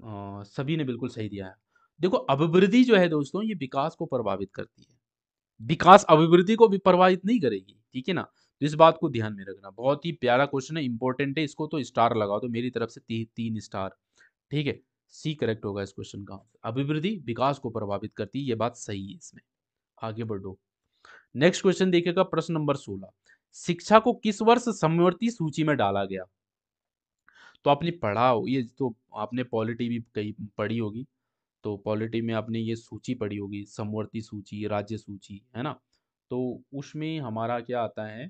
A: आ, सभी ने बिल्कुल सही दिया है देखो अभिवृद्धि जो है दोस्तों ये विकास को प्रभावित करती है विकास अभिवृद्धि को भी प्रभावित नहीं करेगी ठीक है ना तो इस बात को ध्यान में रखना बहुत ही प्यारा क्वेश्चन है इंपॉर्टेंट है इसको तो स्टार लगाओ तो मेरी तरफ से ती, तीन स्टार ठीक है सी करेक्ट होगा इस क्वेश्चन का अभिवृद्धि विकास को प्रभावित करती है ये बात सही है इसमें आगे बढ़ो नेक्स्ट क्वेश्चन देखिएगा प्रश्न नंबर सोलह शिक्षा को किस वर्ष समवर्ती सूची में डाला गया तो आपने पढ़ा हो ये तो आपने पॉलिटी भी कई पढ़ी होगी तो पॉलिटी में आपने ये सूची पढ़ी होगी समवर्ती सूची राज्य सूची है ना तो उसमें हमारा क्या आता है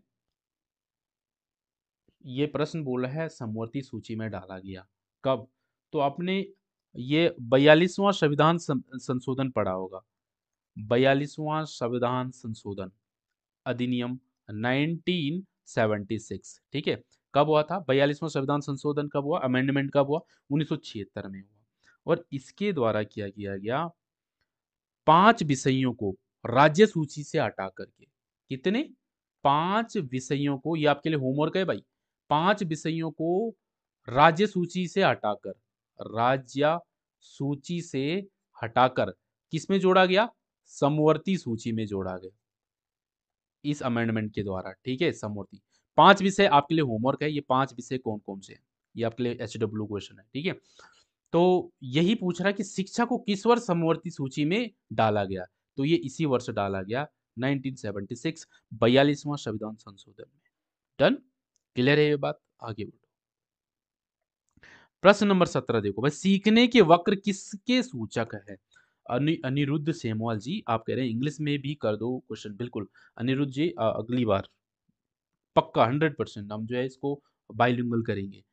A: ये प्रश्न बोला है समवर्ती सूची में डाला गया कब तो आपने ये बयालीसवां संविधान संशोधन पढ़ा होगा बयालीसवां संविधान संशोधन अधिनियम 1976 ठीक है कब हुआ था बयालीसवां संविधान संशोधन कब हुआ अमेंडमेंट कब हुआ उन्नीस में हुआ और इसके द्वारा किया गया गया पांच विषयों को राज्य सूची से हटा करके कितने पांच विषयों को ये आपके लिए होमवर्क है भाई पांच विषयों को राज्य सूची से हटाकर राज्य सूची से हटाकर किसमें जोड़ा गया समवर्ती सूची में जोड़ा गया इस अमेंडमेंट के द्वारा ठीक है समवर्ती पांच विषय आपके लिए होमवर्क है ये पांच विषय कौन कौन से हैं ये आपके लिए एच डब्ल्यू क्वेश्चन है ठीक है तो यही पूछ रहा है कि शिक्षा को किस वर्ष समवर्ती सूची में डाला गया तो ये इसी वर्ष डाला गया 1976 बयालीसवां संविधान संशोधन में डन क्लियर है ये बात आगे बढ़ो प्रश्न नंबर सत्रह देखो भाई सीखने के वक्र किसके सूचक है अनिरुद्ध सेमवाल जी आप कह रहे हैं इंग्लिश में भी कर दो क्वेश्चन बिल्कुल अनिरुद्ध जी अगली बार पक्का हंड्रेड परसेंट हम जो है इसको बाइलिंगल करेंगे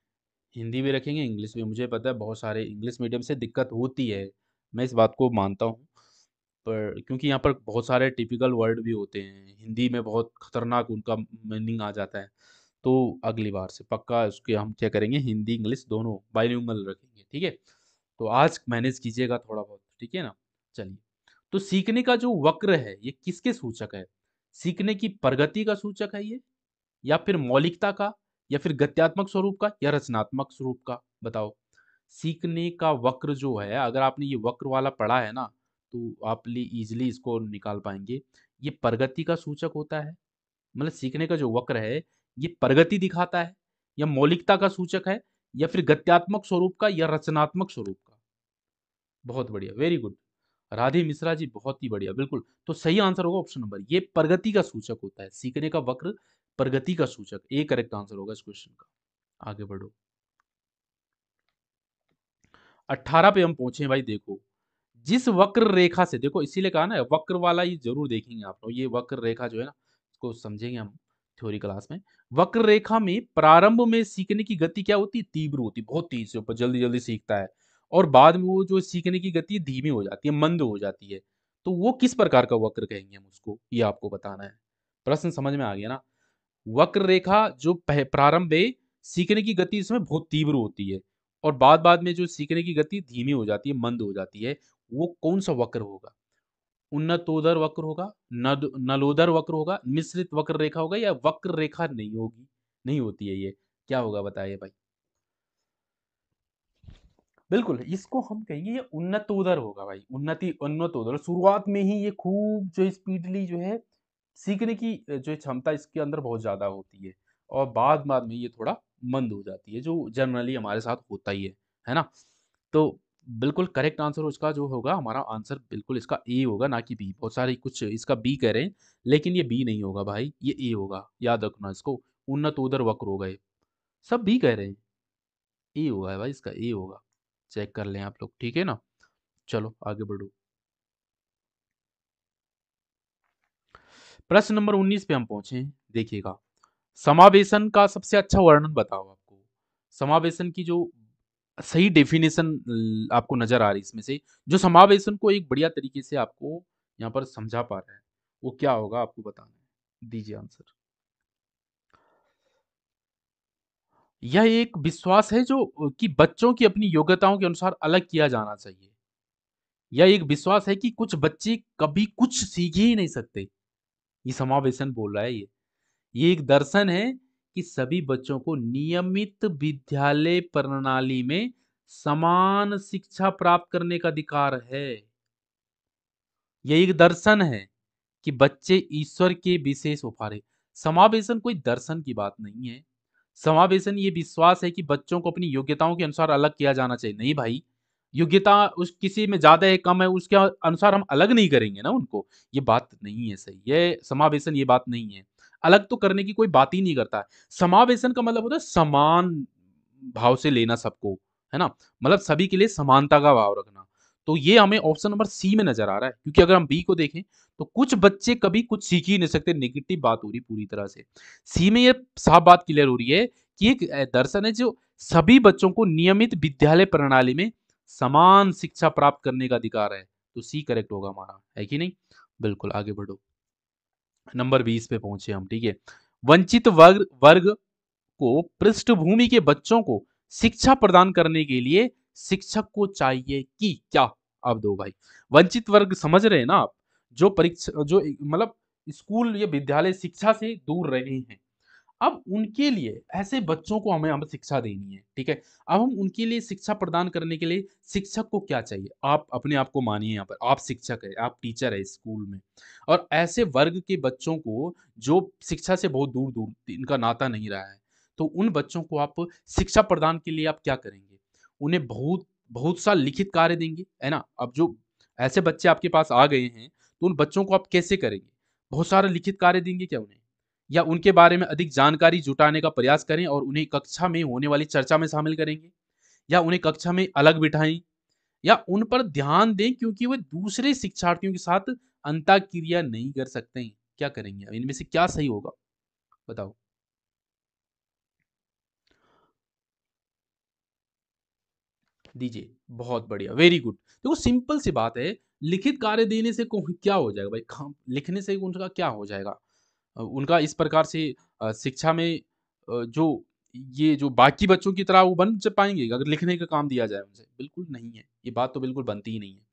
A: हिंदी भी रखेंगे इंग्लिश भी मुझे पता है बहुत सारे इंग्लिश मीडियम से दिक्कत होती है मैं इस बात को मानता हूँ पर क्योंकि यहाँ पर बहुत सारे टिपिकल वर्ड भी होते हैं हिंदी में बहुत खतरनाक उनका मीनिंग आ जाता है तो अगली बार से पक्का उसके हम क्या करेंगे हिंदी इंग्लिश दोनों बाइलिंगल रखेंगे ठीक है तो आज मैनेज कीजिएगा थोड़ा बहुत ठीक है ना चलिए तो सीखने का जो वक्र है ये किसके सूचक है सीखने की प्रगति का सूचक है ये या फिर मौलिकता का या फिर गत्यात्मक स्वरूप का या रचनात्मक स्वरूप का बताओ सीखने का वक्र जो है अगर आपने ये वक्र वाला पढ़ा है ना तो आप ली इसको निकाल पाएंगे ये प्रगति का सूचक होता है मतलब सीखने का जो वक्र है ये प्रगति दिखाता है या मौलिकता का सूचक है या फिर गत्यात्मक स्वरूप का या रचनात्मक स्वरूप का बहुत बढ़िया वेरी गुड राधे मिश्रा जी बहुत ही बढ़िया बिल्कुल तो सही आंसर होगा ऑप्शन नंबर ये प्रगति का सूचक होता है सीखने का वक्र प्रगति का सूचक ए करेक्ट आंसर होगा इस क्वेश्चन का आगे बढ़ो अठारह पे हम पहुंचे भाई देखो जिस वक्र रेखा से देखो इसीलिए कहा ना वक्र वाला ये जरूर देखेंगे आप लोग ये वक्र रेखा जो है ना इसको समझेंगे हम थ्योरी क्लास में वक्र रेखा में प्रारंभ में सीखने की गति क्या होती है तीव्र होती बहुत तेज से ऊपर जल्दी जल्दी सीखता है और बाद में वो जो सीखने की गति धीमी हो जाती है मंद हो जाती है तो वो किस प्रकार का वक्र कहेंगे हम उसको ये आपको बताना है प्रश्न समझ में आ गया ना वक्र रेखा जो प्रारंभ में सीखने की गति इसमें बहुत तीव्र होती है और बाद बाद में जो सीखने की गति धीमी हो जाती है मंद हो जाती है वो कौन सा वक्र होगा उन्नतोदर वक्र होगा नलोदर वक्र होगा मिश्रित वक्र रेखा होगा या वक्र रेखा नहीं होगी नहीं होती है ये क्या होगा बताइए भाई बिल्कुल इसको हम कहेंगे ये उन्नतोदर होगा भाई उन्नति उन्नतोदर शुरुआत में ही ये खूब जो स्पीडली जो है सीखने की जो क्षमता इसके अंदर बहुत ज़्यादा होती है और बाद बाद में ये थोड़ा मंद हो जाती है जो जनरली हमारे साथ होता ही है है ना तो बिल्कुल करेक्ट आंसर उसका जो होगा हमारा आंसर बिल्कुल इसका ए होगा ना कि बी बहुत सारे कुछ इसका बी कह रहे हैं लेकिन ये बी नहीं होगा भाई ये ए होगा याद रखना इसको उन्नत उधर वक्र हो गए सब बी कह रहे हैं ए होगा भाई इसका ए होगा चेक कर लें आप लोग ठीक है ना चलो आगे बढ़ो प्रश्न नंबर 19 पे हम पहुंचे देखिएगा समावेशन का सबसे अच्छा वर्णन बताओ आपको समावेशन की जो सही डेफिनेशन आपको नजर आ रही है इसमें से जो समावेशन को एक बढ़िया तरीके से आपको यहाँ पर समझा पा रहा है वो क्या होगा आपको बताना दीजिए आंसर यह एक विश्वास है जो कि बच्चों की अपनी योग्यताओं के अनुसार अलग किया जाना चाहिए यह एक विश्वास है कि कुछ बच्चे कभी कुछ सीख ही नहीं सकते ये समावेशन बोल रहा है ये ये एक दर्शन है कि सभी बच्चों को नियमित विद्यालय प्रणाली में समान शिक्षा प्राप्त करने का अधिकार है यह एक दर्शन है कि बच्चे ईश्वर के विशेष उपहार है समावेशन कोई दर्शन की बात नहीं है समावेशन ये विश्वास है कि बच्चों को अपनी योग्यताओं के अनुसार अलग किया जाना चाहिए नहीं भाई योग्यता उस किसी में ज़्यादा है कम है उसके अनुसार हम अलग नहीं करेंगे ना उनको ये बात नहीं है सही ये समावेशन ये बात नहीं है अलग तो करने की कोई बात ही नहीं करता समावेशन का मतलब होता है समान भाव से लेना सबको है ना मतलब सभी के लिए समानता का भाव रखना तो ये हमें ऑप्शन नंबर सी में नजर आ रहा है क्योंकि अगर हम बी को देखें तो कुछ बच्चे कभी कुछ सीख ही नहीं सकते नेगेटिव बात हो रही पूरी तरह से सी में ये साफ बात क्लियर हो रही है कि एक दर्शन है जो सभी बच्चों को नियमित विद्यालय प्रणाली में समान शिक्षा प्राप्त करने का अधिकार है तो सी करेक्ट होगा हमारा है कि नहीं बिल्कुल आगे बढ़ो नंबर बीस पे पहुंचे हम ठीक है वंचित वर्ग वर्ग को पृष्ठभूमि के बच्चों को शिक्षा प्रदान करने के लिए शिक्षक को चाहिए कि क्या अब दो भाई वंचित वर्ग समझ रहे हैं ना आप जो परीक्षा जो मतलब स्कूल या विद्यालय शिक्षा से दूर रहे हैं अब उनके लिए ऐसे बच्चों को हमें हम शिक्षा देनी है ठीक है अब हम उनके लिए शिक्षा प्रदान करने के लिए शिक्षक को क्या चाहिए आप अपने आप को मानिए यहाँ पर आप शिक्षक है आप टीचर है स्कूल में और ऐसे वर्ग के बच्चों को जो शिक्षा से बहुत दूर दूर इनका नाता नहीं रहा है तो उन बच्चों को आप शिक्षा प्रदान के लिए आप क्या करेंगे उन्हें बहुत बहुत सा लिखित कार्य देंगे है ना अब जो ऐसे बच्चे आपके पास आ गए हैं तो उन बच्चों को आप कैसे करेंगे बहुत सारा लिखित कार्य देंगे क्या उन्हें या उनके बारे में अधिक जानकारी जुटाने का प्रयास करें और उन्हें कक्षा में होने वाली चर्चा में शामिल करेंगे या उन्हें कक्षा में अलग बिठाएं या उन पर ध्यान दें क्योंकि वे दूसरे शिक्षार्थियों के साथ अंताक्रिया नहीं कर सकते हैं क्या करेंगे इनमें से क्या सही होगा बताओ दीजिए बहुत बढ़िया वेरी गुड देखो सिंपल सी बात है लिखित कार्य देने से क्या हो जाएगा भाई लिखने से उनका क्या हो जाएगा उनका इस प्रकार से शिक्षा में जो ये जो बाकी बच्चों की तरह वो बन पाएंगे अगर लिखने का काम दिया जाए उनसे बिल्कुल नहीं है ये बात तो बिल्कुल बनती ही नहीं है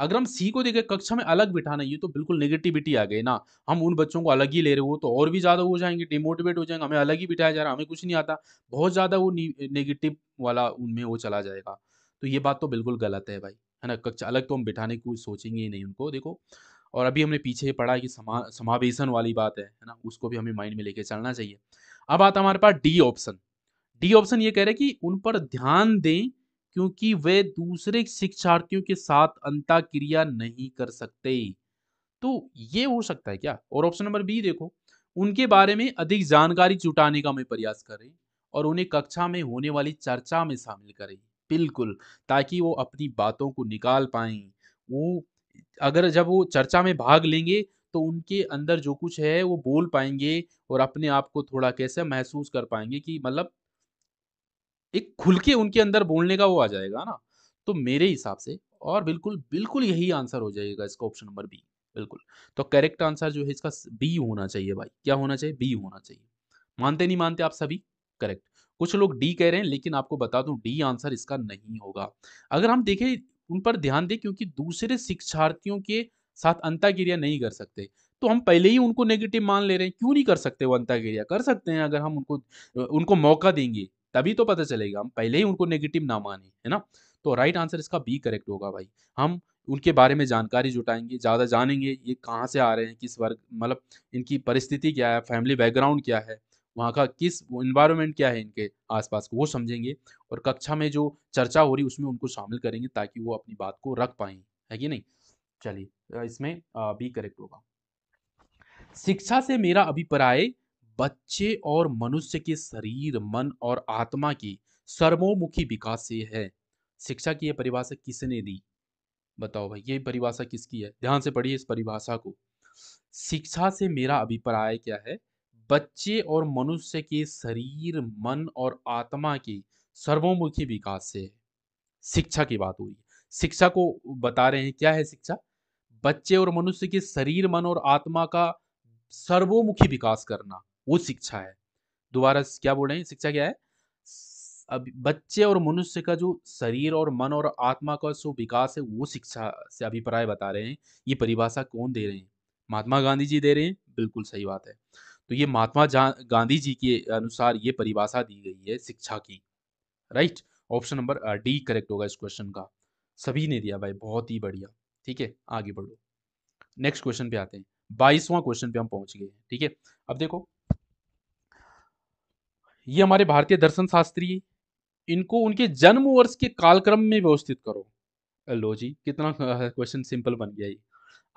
A: अगर हम सी को देखें कक्षा में अलग बिठाना ये तो बिल्कुल नेगेटिविटी आ गई ना हम उन बच्चों को अलग ही ले रहे हो तो और भी ज़्यादा हो जाएंगे डिमोटिवेट हो जाएंगे हमें अलग ही बिठाया जा रहा है हमें कुछ नहीं आता बहुत ज़्यादा वो नेगेटिव वाला उनमें वो चला जाएगा तो ये बात तो बिल्कुल गलत है भाई है ना कक्षा अलग तो हम बिठाने की सोचेंगे ही नहीं उनको देखो और अभी हमने पीछे पढ़ा कि समा समावेशन वाली बात है ना उसको भी हमें माइंड में लेके चलना चाहिए अब आता हमारे पास डी ऑप्शन डी ऑप्शन ये कह रहे कि उन पर ध्यान दें क्योंकि वे दूसरे शिक्षार्थियों के साथ अंताक्रिया नहीं कर सकते तो ये हो सकता है क्या और ऑप्शन नंबर बी देखो उनके बारे में अधिक जानकारी जुटाने का हमें प्रयास करें और उन्हें कक्षा में होने वाली चर्चा में शामिल करें बिल्कुल ताकि वो अपनी बातों को निकाल पाए वो अगर जब वो चर्चा में भाग लेंगे तो उनके अंदर जो कुछ है वो बोल पाएंगे और अपने आप को थोड़ा कैसे महसूस कर पाएंगे कि मतलब एक खुल के उनके अंदर बोलने का वो आ जाएगा ना तो मेरे हिसाब से और बिल्कुल बिल्कुल यही आंसर हो जाएगा इसका ऑप्शन नंबर बी बिल्कुल तो करेक्ट आंसर जो है इसका बी होना चाहिए भाई क्या होना चाहिए बी होना चाहिए मानते नहीं मानते आप सभी करेक्ट कुछ लोग डी कह रहे हैं लेकिन आपको बता दूं डी आंसर इसका नहीं होगा अगर हम देखें उन पर ध्यान दें क्योंकि दूसरे शिक्षार्थियों के साथ अंताक्रिया नहीं कर सकते तो हम पहले ही उनको नेगेटिव मान ले रहे हैं क्यों नहीं कर सकते वो अंताक्रिया कर सकते हैं अगर हम उनको उनको मौका देंगे तभी तो पता चलेगा हम पहले ही उनको नेगेटिव ना माने है ना तो राइट आंसर इसका बी करेक्ट होगा भाई हम उनके बारे में जानकारी जुटाएंगे ज़्यादा जानेंगे ये कहाँ से आ रहे हैं किस वर्ग मतलब इनकी परिस्थिति क्या है फैमिली बैकग्राउंड क्या है वहाँ का किस इन्वायरमेंट क्या है इनके आसपास को वो समझेंगे और कक्षा में जो चर्चा हो रही उसमें उनको शामिल करेंगे ताकि वो अपनी बात को रख पाए है कि नहीं चलिए इसमें भी करेक्ट होगा शिक्षा से मेरा अभिप्राय बच्चे और मनुष्य के शरीर मन और आत्मा की सर्वोमुखी विकास से है शिक्षा की यह परिभाषा किसने दी बताओ भाई ये परिभाषा किसकी है ध्यान से पढ़िए इस परिभाषा को शिक्षा से मेरा अभिप्राय क्या है बच्चे और मनुष्य के शरीर मन और आत्मा की सर्वोमुखी विकास से शिक्षा की बात हो रही है शिक्षा को बता रहे हैं क्या है शिक्षा बच्चे और मनुष्य के शरीर मन और आत्मा का सर्वोमुखी विकास करना वो शिक्षा है दोबारा क्या बोल रहे हैं शिक्षा क्या है अब बच्चे और मनुष्य का जो शरीर और मन और आत्मा का जो विकास है वो शिक्षा से अभिप्राय बता रहे हैं ये परिभाषा कौन दे रहे हैं महात्मा गांधी जी दे रहे हैं बिल्कुल सही बात है तो ये महात्मा गांधी जी के अनुसार ये परिभाषा दी गई है शिक्षा की right option number D correct होगा इस क्वेश्चन का सभी ने दिया भाई बहुत ही बढ़िया ठीक है आगे बढ़ो नेक्स्ट क्वेश्चन पे आते हैं बाईसवां क्वेश्चन पे हम पहुंच गए ठीक है अब देखो ये हमारे भारतीय दर्शन शास्त्री इनको उनके जन्म वर्ष के कालक्रम में व्यवस्थित करो लो जी कितना क्वेश्चन सिंपल बन गया ये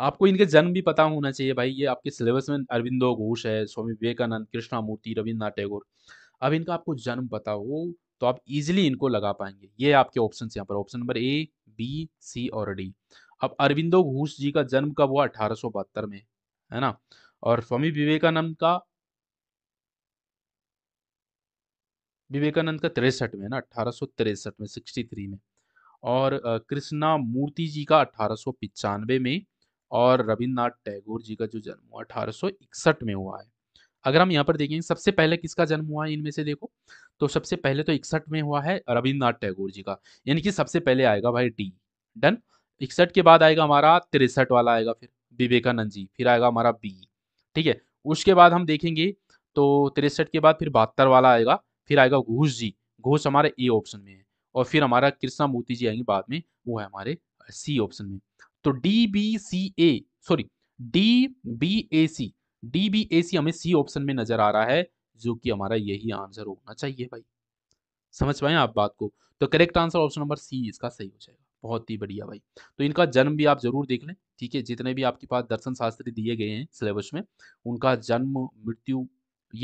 A: आपको इनके जन्म भी पता होना चाहिए भाई ये आपके सिलेबस में अरविंदो घोष है स्वामी विवेकानंद कृष्णामूर्ति रविन्द्रनाथ टैगोर अब इनका आपको जन्म पता हो तो आप इजिली इनको लगा पाएंगे ये आपके ऑप्शन यहाँ पर option number A B C और डी अब अरविंदो घोष जी का जन्म कब हुआ अठारह में है ना और स्वामी विवेकानंद का विवेकानंद का तिरसठ में ना अठारह में सिक्सटी में और कृष्णा मूर्ति जी का अठारह में और रविन्द्रनाथ टैगोर जी का जो जन्म हुआ अठारह में हुआ है अगर हम यहाँ पर देखेंगे सबसे पहले किसका जन्म हुआ है इनमें से देखो तो सबसे पहले तो इकसठ में हुआ है रविन्द्रनाथ टैगोर जी का यानी कि सबसे पहले आएगा भाई टी डन इकसठ के बाद आएगा हमारा तिरसठ वाला आएगा फिर विवेकानंद जी फिर आएगा हमारा बी ठीक है उसके बाद हम देखेंगे तो तिरसठ के बाद फिर बहत्तर वाला आएगा फिर आएगा घोष जी घोष हमारे ए ऑप्शन में है और फिर हमारा कृष्णा मूर्ति जी आएंगे बाद में वो है हमारे सी ऑप्शन में तो D B C A sorry D B A C D B A C हमें सी ऑप्शन में नजर आ रहा है जो कि हमारा यही आंसर होना चाहिए भाई समझ पाए आप बात को तो correct answer option number C इसका सही हो जाएगा बहुत ही बढ़िया भाई तो इनका जन्म भी आप जरूर देख लें ठीक है जितने भी आपके पास दर्शन शास्त्री दिए गए हैं सिलेबस में उनका जन्म मृत्यु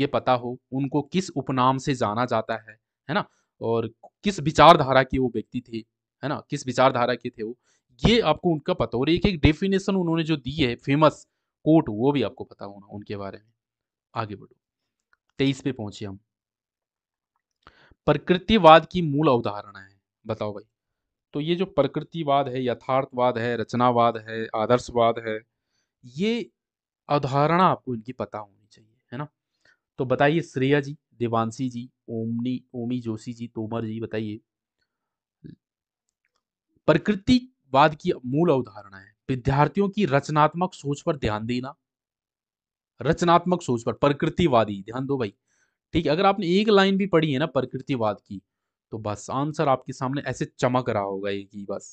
A: ये पता हो उनको किस उपनाम से जाना जाता है है ना और किस विचारधारा के वो व्यक्ति थे है ना किस विचारधारा के थे वो ये आपको उनका पता हो रहा है एक एक डेफिनेशन उन्होंने जो दी है फेमस कोट वो भी आपको पता होना उनके बारे में आगे बढ़ो तेईस पे पहुंचे हम प्रकृतिवाद की मूल अवधारणा है बताओ भाई तो ये जो प्रकृतिवाद है यथार्थवाद है रचनावाद है आदर्शवाद है ये अवधारणा आपको इनकी पता होनी चाहिए है ना तो बताइए श्रेया जी देवांशी जी ओमनी ओमी जोशी जी तोमर जी बताइए प्रकृति वाद की मूल अवधारणा है विद्यार्थियों की रचनात्मक सोच पर ध्यान देना रचनात्मक सोच पर प्रकृतिवादी ध्यान दो भाई ठीक है अगर आपने एक लाइन भी पढ़ी है ना प्रकृतिवाद की तो बस आंसर आपके सामने ऐसे चमक रहा होगा एक ही बस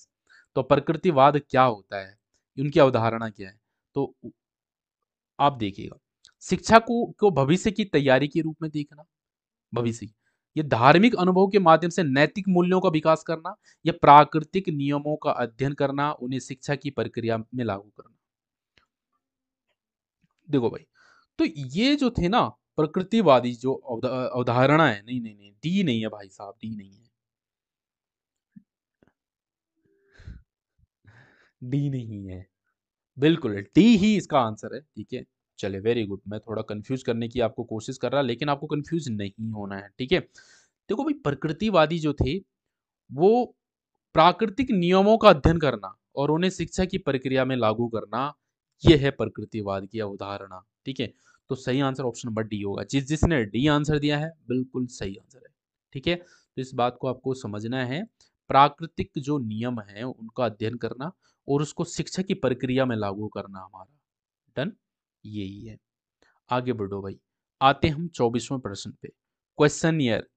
A: तो प्रकृतिवाद क्या होता है उनकी अवधारणा क्या है तो आप देखिएगा शिक्षा को को भविष्य की तैयारी के रूप में देखना भविष्य ये धार्मिक अनुभव के माध्यम से नैतिक मूल्यों का विकास करना या प्राकृतिक नियमों का अध्ययन करना उन्हें शिक्षा की प्रक्रिया में लागू करना देखो भाई तो ये जो थे ना प्रकृतिवादी जो अवधारणा है नहीं नहीं नहीं डी नहीं है भाई साहब डी नहीं है डी नहीं है बिल्कुल डी ही इसका आंसर है ठीक है चले वेरी गुड मैं थोड़ा कन्फ्यूज करने की आपको कोशिश कर रहा लेकिन आपको कन्फ्यूज नहीं होना है ठीक है देखो भाई प्रकृतिवादी जो थे वो प्राकृतिक नियमों का अध्ययन करना और उन्हें शिक्षा की प्रक्रिया में लागू करना यह है प्रकृतिवाद की अवधारणा ठीक है तो सही आंसर ऑप्शन नंबर डी होगा जिस जिसने डी आंसर दिया है बिल्कुल सही आंसर है ठीक है तो इस बात को आपको समझना है प्राकृतिक जो नियम है उनका अध्ययन करना और उसको शिक्षा की प्रक्रिया में लागू करना हमारा डन यही है आगे बढ़ो भाई आते हम चौबीसवें प्रश्न पे क्वेश्चन ईयर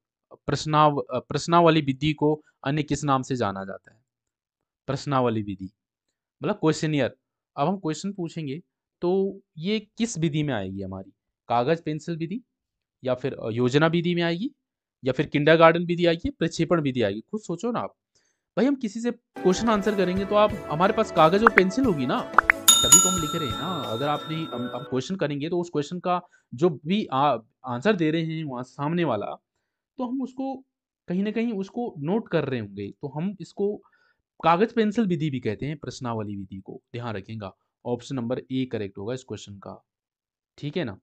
A: प्रश्नाव प्रश्नावली विधि को अन्य किस नाम से जाना जाता है प्रश्नावली विधि मतलब क्वेश्चन ईयर अब हम क्वेश्चन पूछेंगे तो ये किस विधि में आएगी हमारी कागज पेंसिल विधि या फिर योजना विधि में आएगी या फिर किंडर गार्डन विधि आएगी प्रक्षेपण विधि आएगी खुद सोचो ना आप भाई हम किसी से क्वेश्चन आंसर करेंगे तो आप हमारे पास कागज और पेंसिल होगी ना तभी तो हम लिख रहे हैं ना अगर आपने आप क्वेश्चन करेंगे तो उस क्वेश्चन का जो भी आ, आंसर दे रहे हैं वहाँ सामने वाला तो हम उसको कहीं ना कहीं उसको नोट कर रहे होंगे तो हम इसको कागज पेंसिल विधि भी कहते हैं प्रश्नावली विधि को ध्यान रखेंगा ऑप्शन नंबर ए करेक्ट होगा इस क्वेश्चन का ठीक है ना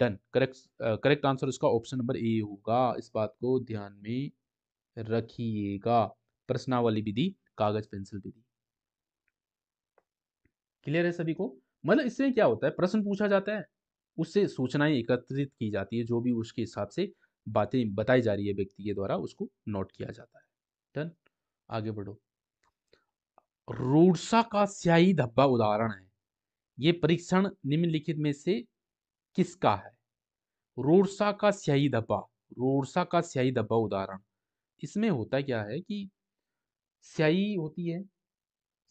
A: डन करेक्ट करेक्ट आंसर उसका ऑप्शन नंबर ए होगा इस बात को ध्यान में रखिएगा प्रश्नावली विधि कागज पेंसिल विधि क्लियर है सभी को मतलब इससे क्या होता है प्रश्न पूछा जाता है उससे सूचनाएं एकत्रित की जाती है जो भी उसके हिसाब से बातें बताई जा रही है व्यक्ति के द्वारा उसको नोट किया जाता है डन आगे बढ़ो रूडसा का स्याही धब्बा उदाहरण है ये परीक्षण निम्नलिखित में से किसका है रोडसा का स्याही धब्बा रोडसा का स्याही धब्बा उदाहरण इसमें होता क्या है कि स्याही होती है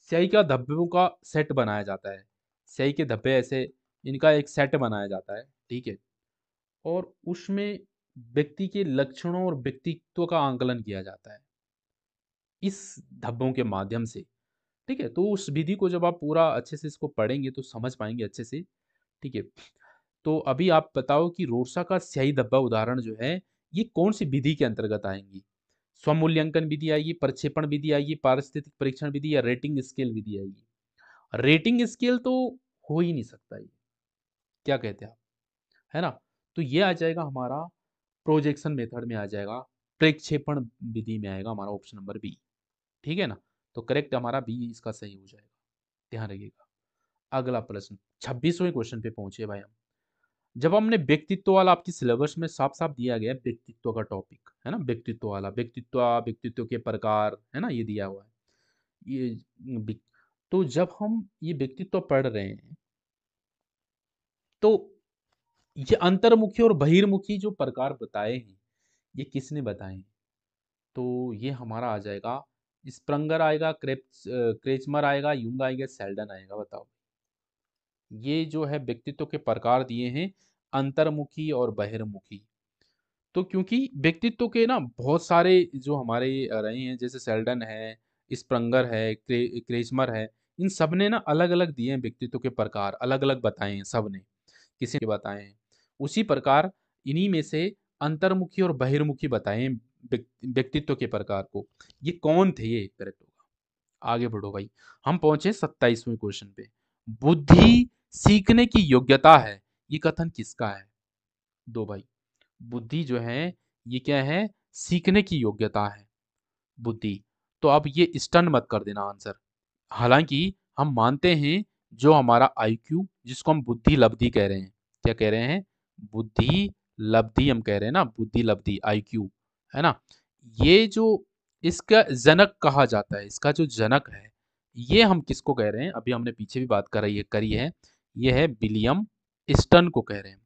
A: स्याही का धब्बों का सेट बनाया जाता है स्याही के धब्बे ऐसे इनका एक सेट बनाया जाता है ठीक है और उसमें व्यक्ति के लक्षणों और व्यक्तित्व का आंकलन किया जाता है इस धब्बों के माध्यम से ठीक है तो उस विधि को जब आप पूरा अच्छे से इसको पढ़ेंगे तो समझ पाएंगे अच्छे से ठीक है तो अभी आप बताओ कि रोरसा का स्याही धब्बा उदाहरण जो है ये कौन सी विधि के अंतर्गत आएंगी स्वमूल्यांकन विधि आएगी प्रक्षेपण विधि आएगी पारिस्थितिक परीक्षण विधि या रेटिंग स्केल विधि आएगी रेटिंग स्केल तो हो ही नहीं सकता ये क्या कहते हैं आप है ना तो ये आ जाएगा हमारा प्रोजेक्शन मेथड में आ जाएगा प्रक्षेपण विधि में आएगा हमारा ऑप्शन नंबर बी ठीक है ना तो करेक्ट हमारा बी इसका सही हो जाएगा ध्यान रखिएगा अगला प्रश्न छब्बीसवें क्वेश्चन पे पहुंचे भाई हम जब हमने व्यक्तित्व वाला आपकी सिलेबस में साफ साफ दिया गया व्यक्तित्व का टॉपिक है ना व्यक्तित्व वाला व्यक्तित्व व्यक्तित्व के प्रकार है ना ये दिया हुआ है ये तो जब हम ये व्यक्तित्व पढ़ रहे हैं तो ये अंतर्मुखी और बहिर्मुखी जो प्रकार बताए हैं ये किसने बताए हैं तो ये हमारा आ जाएगा स्प्रंगर आएगा क्रेप्स क्रेचमर आएगा युंग आएगा सेल्डन आएगा बताओ ये जो है व्यक्तित्व के प्रकार दिए हैं अंतर्मुखी और बहिर्मुखी तो क्योंकि व्यक्तित्व के ना बहुत सारे जो हमारे रहे हैं जैसे सेल्डन है स्प्रंगर है क्रे, क्रेजमर है इन सब ने ना अलग अलग दिए हैं व्यक्तित्व के प्रकार अलग अलग बताए हैं सब ने किसी ने बताए हैं उसी प्रकार इन्हीं में से अंतर्मुखी और बहिर्मुखी बताए व्यक्तित्व के प्रकार को ये कौन थे ये करेक्ट होगा तो आगे बढ़ो भाई हम पहुंचे सत्ताईसवें क्वेश्चन पे बुद्धि सीखने की योग्यता है ये कथन किसका है दो भाई बुद्धि जो है ये क्या है सीखने की योग्यता है बुद्धि तो अब ये स्टन मत कर देना आंसर हालांकि हम मानते हैं जो हमारा आईक्यू जिसको हम बुद्धि लब्धि कह रहे हैं क्या कह रहे हैं बुद्धि लब्धि हम कह रहे हैं ना बुद्धि लब्धि आईक्यू है ना ये जो इसका जनक कहा जाता है इसका जो जनक है ये हम किसको कह रहे हैं अभी हमने पीछे भी बात कराई है करी है ये है विलियम स्टन को कह रहे हैं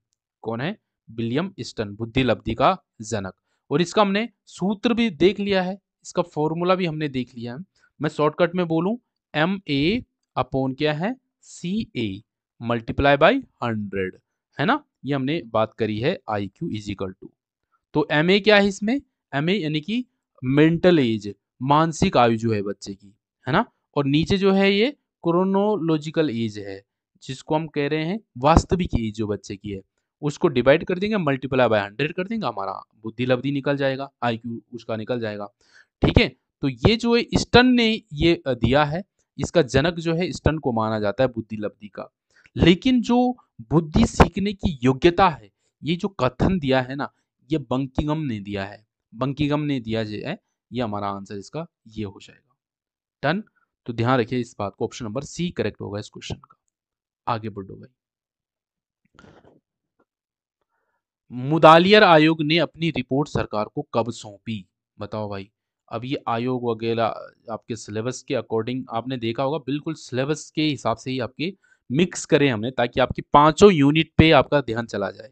A: कौन है विलियम स्टन बुद्धि लब्धि का जनक और इसका हमने सूत्र भी देख लिया है इसका फॉर्मूला भी हमने देख लिया है मैं शॉर्टकट में बोलू एम ए अपोन क्या है C A multiply by hundred है ना ये हमने बात करी है आई क्यू इजिकल टू तो एम ए क्या है इसमें एम ए यानी कि मेंटल एज मानसिक आयु जो है बच्चे की है ना और नीचे जो है ये क्रोनोलॉजिकल एज है जिसको हम कह रहे हैं वास्तविक एज जो बच्चे की है उसको डिवाइड कर देंगे मल्टीप्लाई बाय हंड्रेड कर देंगे हमारा बुद्धि लब्धि निकल जाएगा आई उसका निकल जाएगा ठीक है तो ये जो है स्टन ने ये दिया है इसका जनक जो है स्टन को माना जाता है बुद्धि लब्धि का लेकिन जो बुद्धि सीखने की योग्यता है ये जो कथन दिया है ना ये बंकिंगम ने दिया है बंकिंगम ने दिया जो है ये हमारा आंसर इसका ये हो जाएगा डन तो ध्यान रखिए इस बात को ऑप्शन नंबर सी करेक्ट होगा इस क्वेश्चन का आगे बढ़ो भाई मुदालियर आयोग ने अपनी रिपोर्ट सरकार को कब सौंपी बताओ भाई अब ये आयोग वगैरह आपके सिलेबस के अकॉर्डिंग आपने देखा होगा बिल्कुल सिलेबस के हिसाब से ही आपके मिक्स करें हमने ताकि आपकी पांचों यूनिट पे आपका ध्यान चला जाए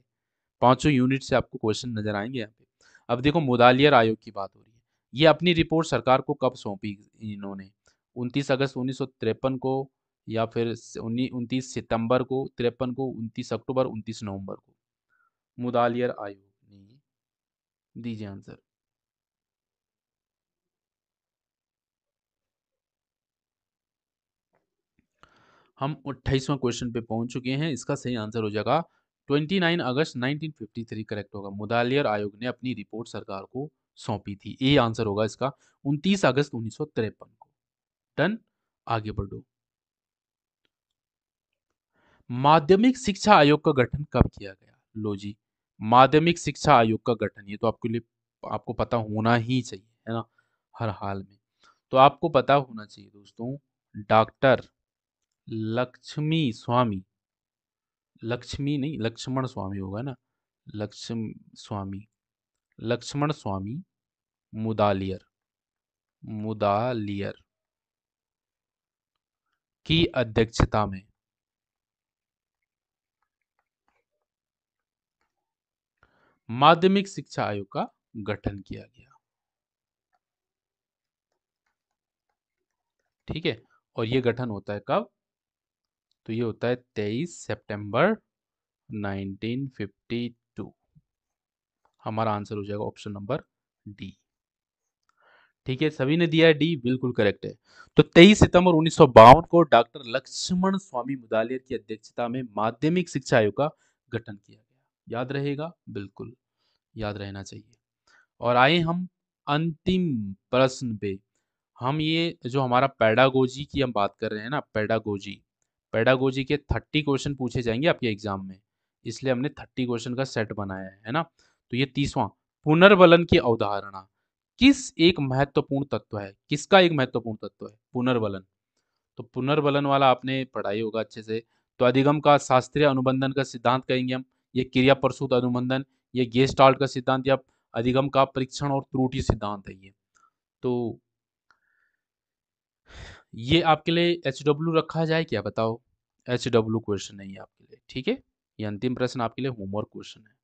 A: पांचों यूनिट से आपको क्वेश्चन नजर आएंगे यहाँ पे अब देखो मुदालियर आयोग की बात हो रही है ये अपनी रिपोर्ट सरकार को कब सौंपी इन्होंने उनतीस अगस्त उन्नीस को या फिर उनतीस सितंबर को तिरपन को उनतीस अक्टूबर उनतीस नवंबर को मुदालियर आयोग ने दीजिए आंसर हम अट्ठाईसवां क्वेश्चन पे पहुंच चुके हैं इसका सही आंसर हो जाएगा 29 अगस्त 1953 करेक्ट होगा मुदालियर आयोग ने अपनी रिपोर्ट सरकार को सौंपी थी ये आंसर होगा इसका 29 अगस्त उन्नीस को डन आगे बढ़ो माध्यमिक शिक्षा आयोग का गठन कब किया गया लो जी माध्यमिक शिक्षा आयोग का गठन ये तो आपके लिए आपको पता होना ही चाहिए है ना हर हाल में तो आपको पता होना चाहिए दोस्तों डॉक्टर लक्ष्मी स्वामी लक्ष्मी नहीं लक्ष्मण स्वामी होगा ना लक्ष्म स्वामी लक्ष्मण स्वामी मुदालियर मुदालियर की अध्यक्षता में माध्यमिक शिक्षा आयोग का गठन किया गया ठीक है और यह गठन होता है कब तो यह होता है 23 सितंबर 1952 हमारा आंसर हो जाएगा ऑप्शन नंबर डी ठीक है सभी ने दिया है डी बिल्कुल करेक्ट है तो 23 सितंबर उन्नीस को डॉक्टर लक्ष्मण स्वामी मुदालियर की अध्यक्षता में माध्यमिक शिक्षा आयोग का गठन किया गया याद रहेगा बिल्कुल याद रहना चाहिए और आए हम अंतिम प्रश्न पे हम ये जो हमारा पैडागोजी की हम बात कर रहे हैं ना पैडागोजी पैडागोजी के थर्टी क्वेश्चन पूछे जाएंगे आपके एग्जाम में इसलिए हमने थर्टी क्वेश्चन का सेट बनाया है ना तो ये तीसवा पुनर्वलन की अवधारणा किस एक महत्वपूर्ण तत्व है किसका एक महत्वपूर्ण तत्व है पुनर्वलन तो पुनर्वलन वाला आपने पढ़ाई होगा अच्छे से तो अधिगम का शास्त्रीय अनुबंधन का सिद्धांत कहेंगे हम ये क्रिया प्रसूत अनुबंधन ये गेस्टाल्ट का सिद्धांत या अधिगम का परीक्षण और त्रुटि सिद्धांत है ये तो ये आपके लिए एच डब्ल्यू रखा जाए क्या बताओ एच डब्ल्यू क्वेश्चन नहीं है आपके लिए ठीक है ये अंतिम प्रश्न आपके लिए होमवर्क क्वेश्चन है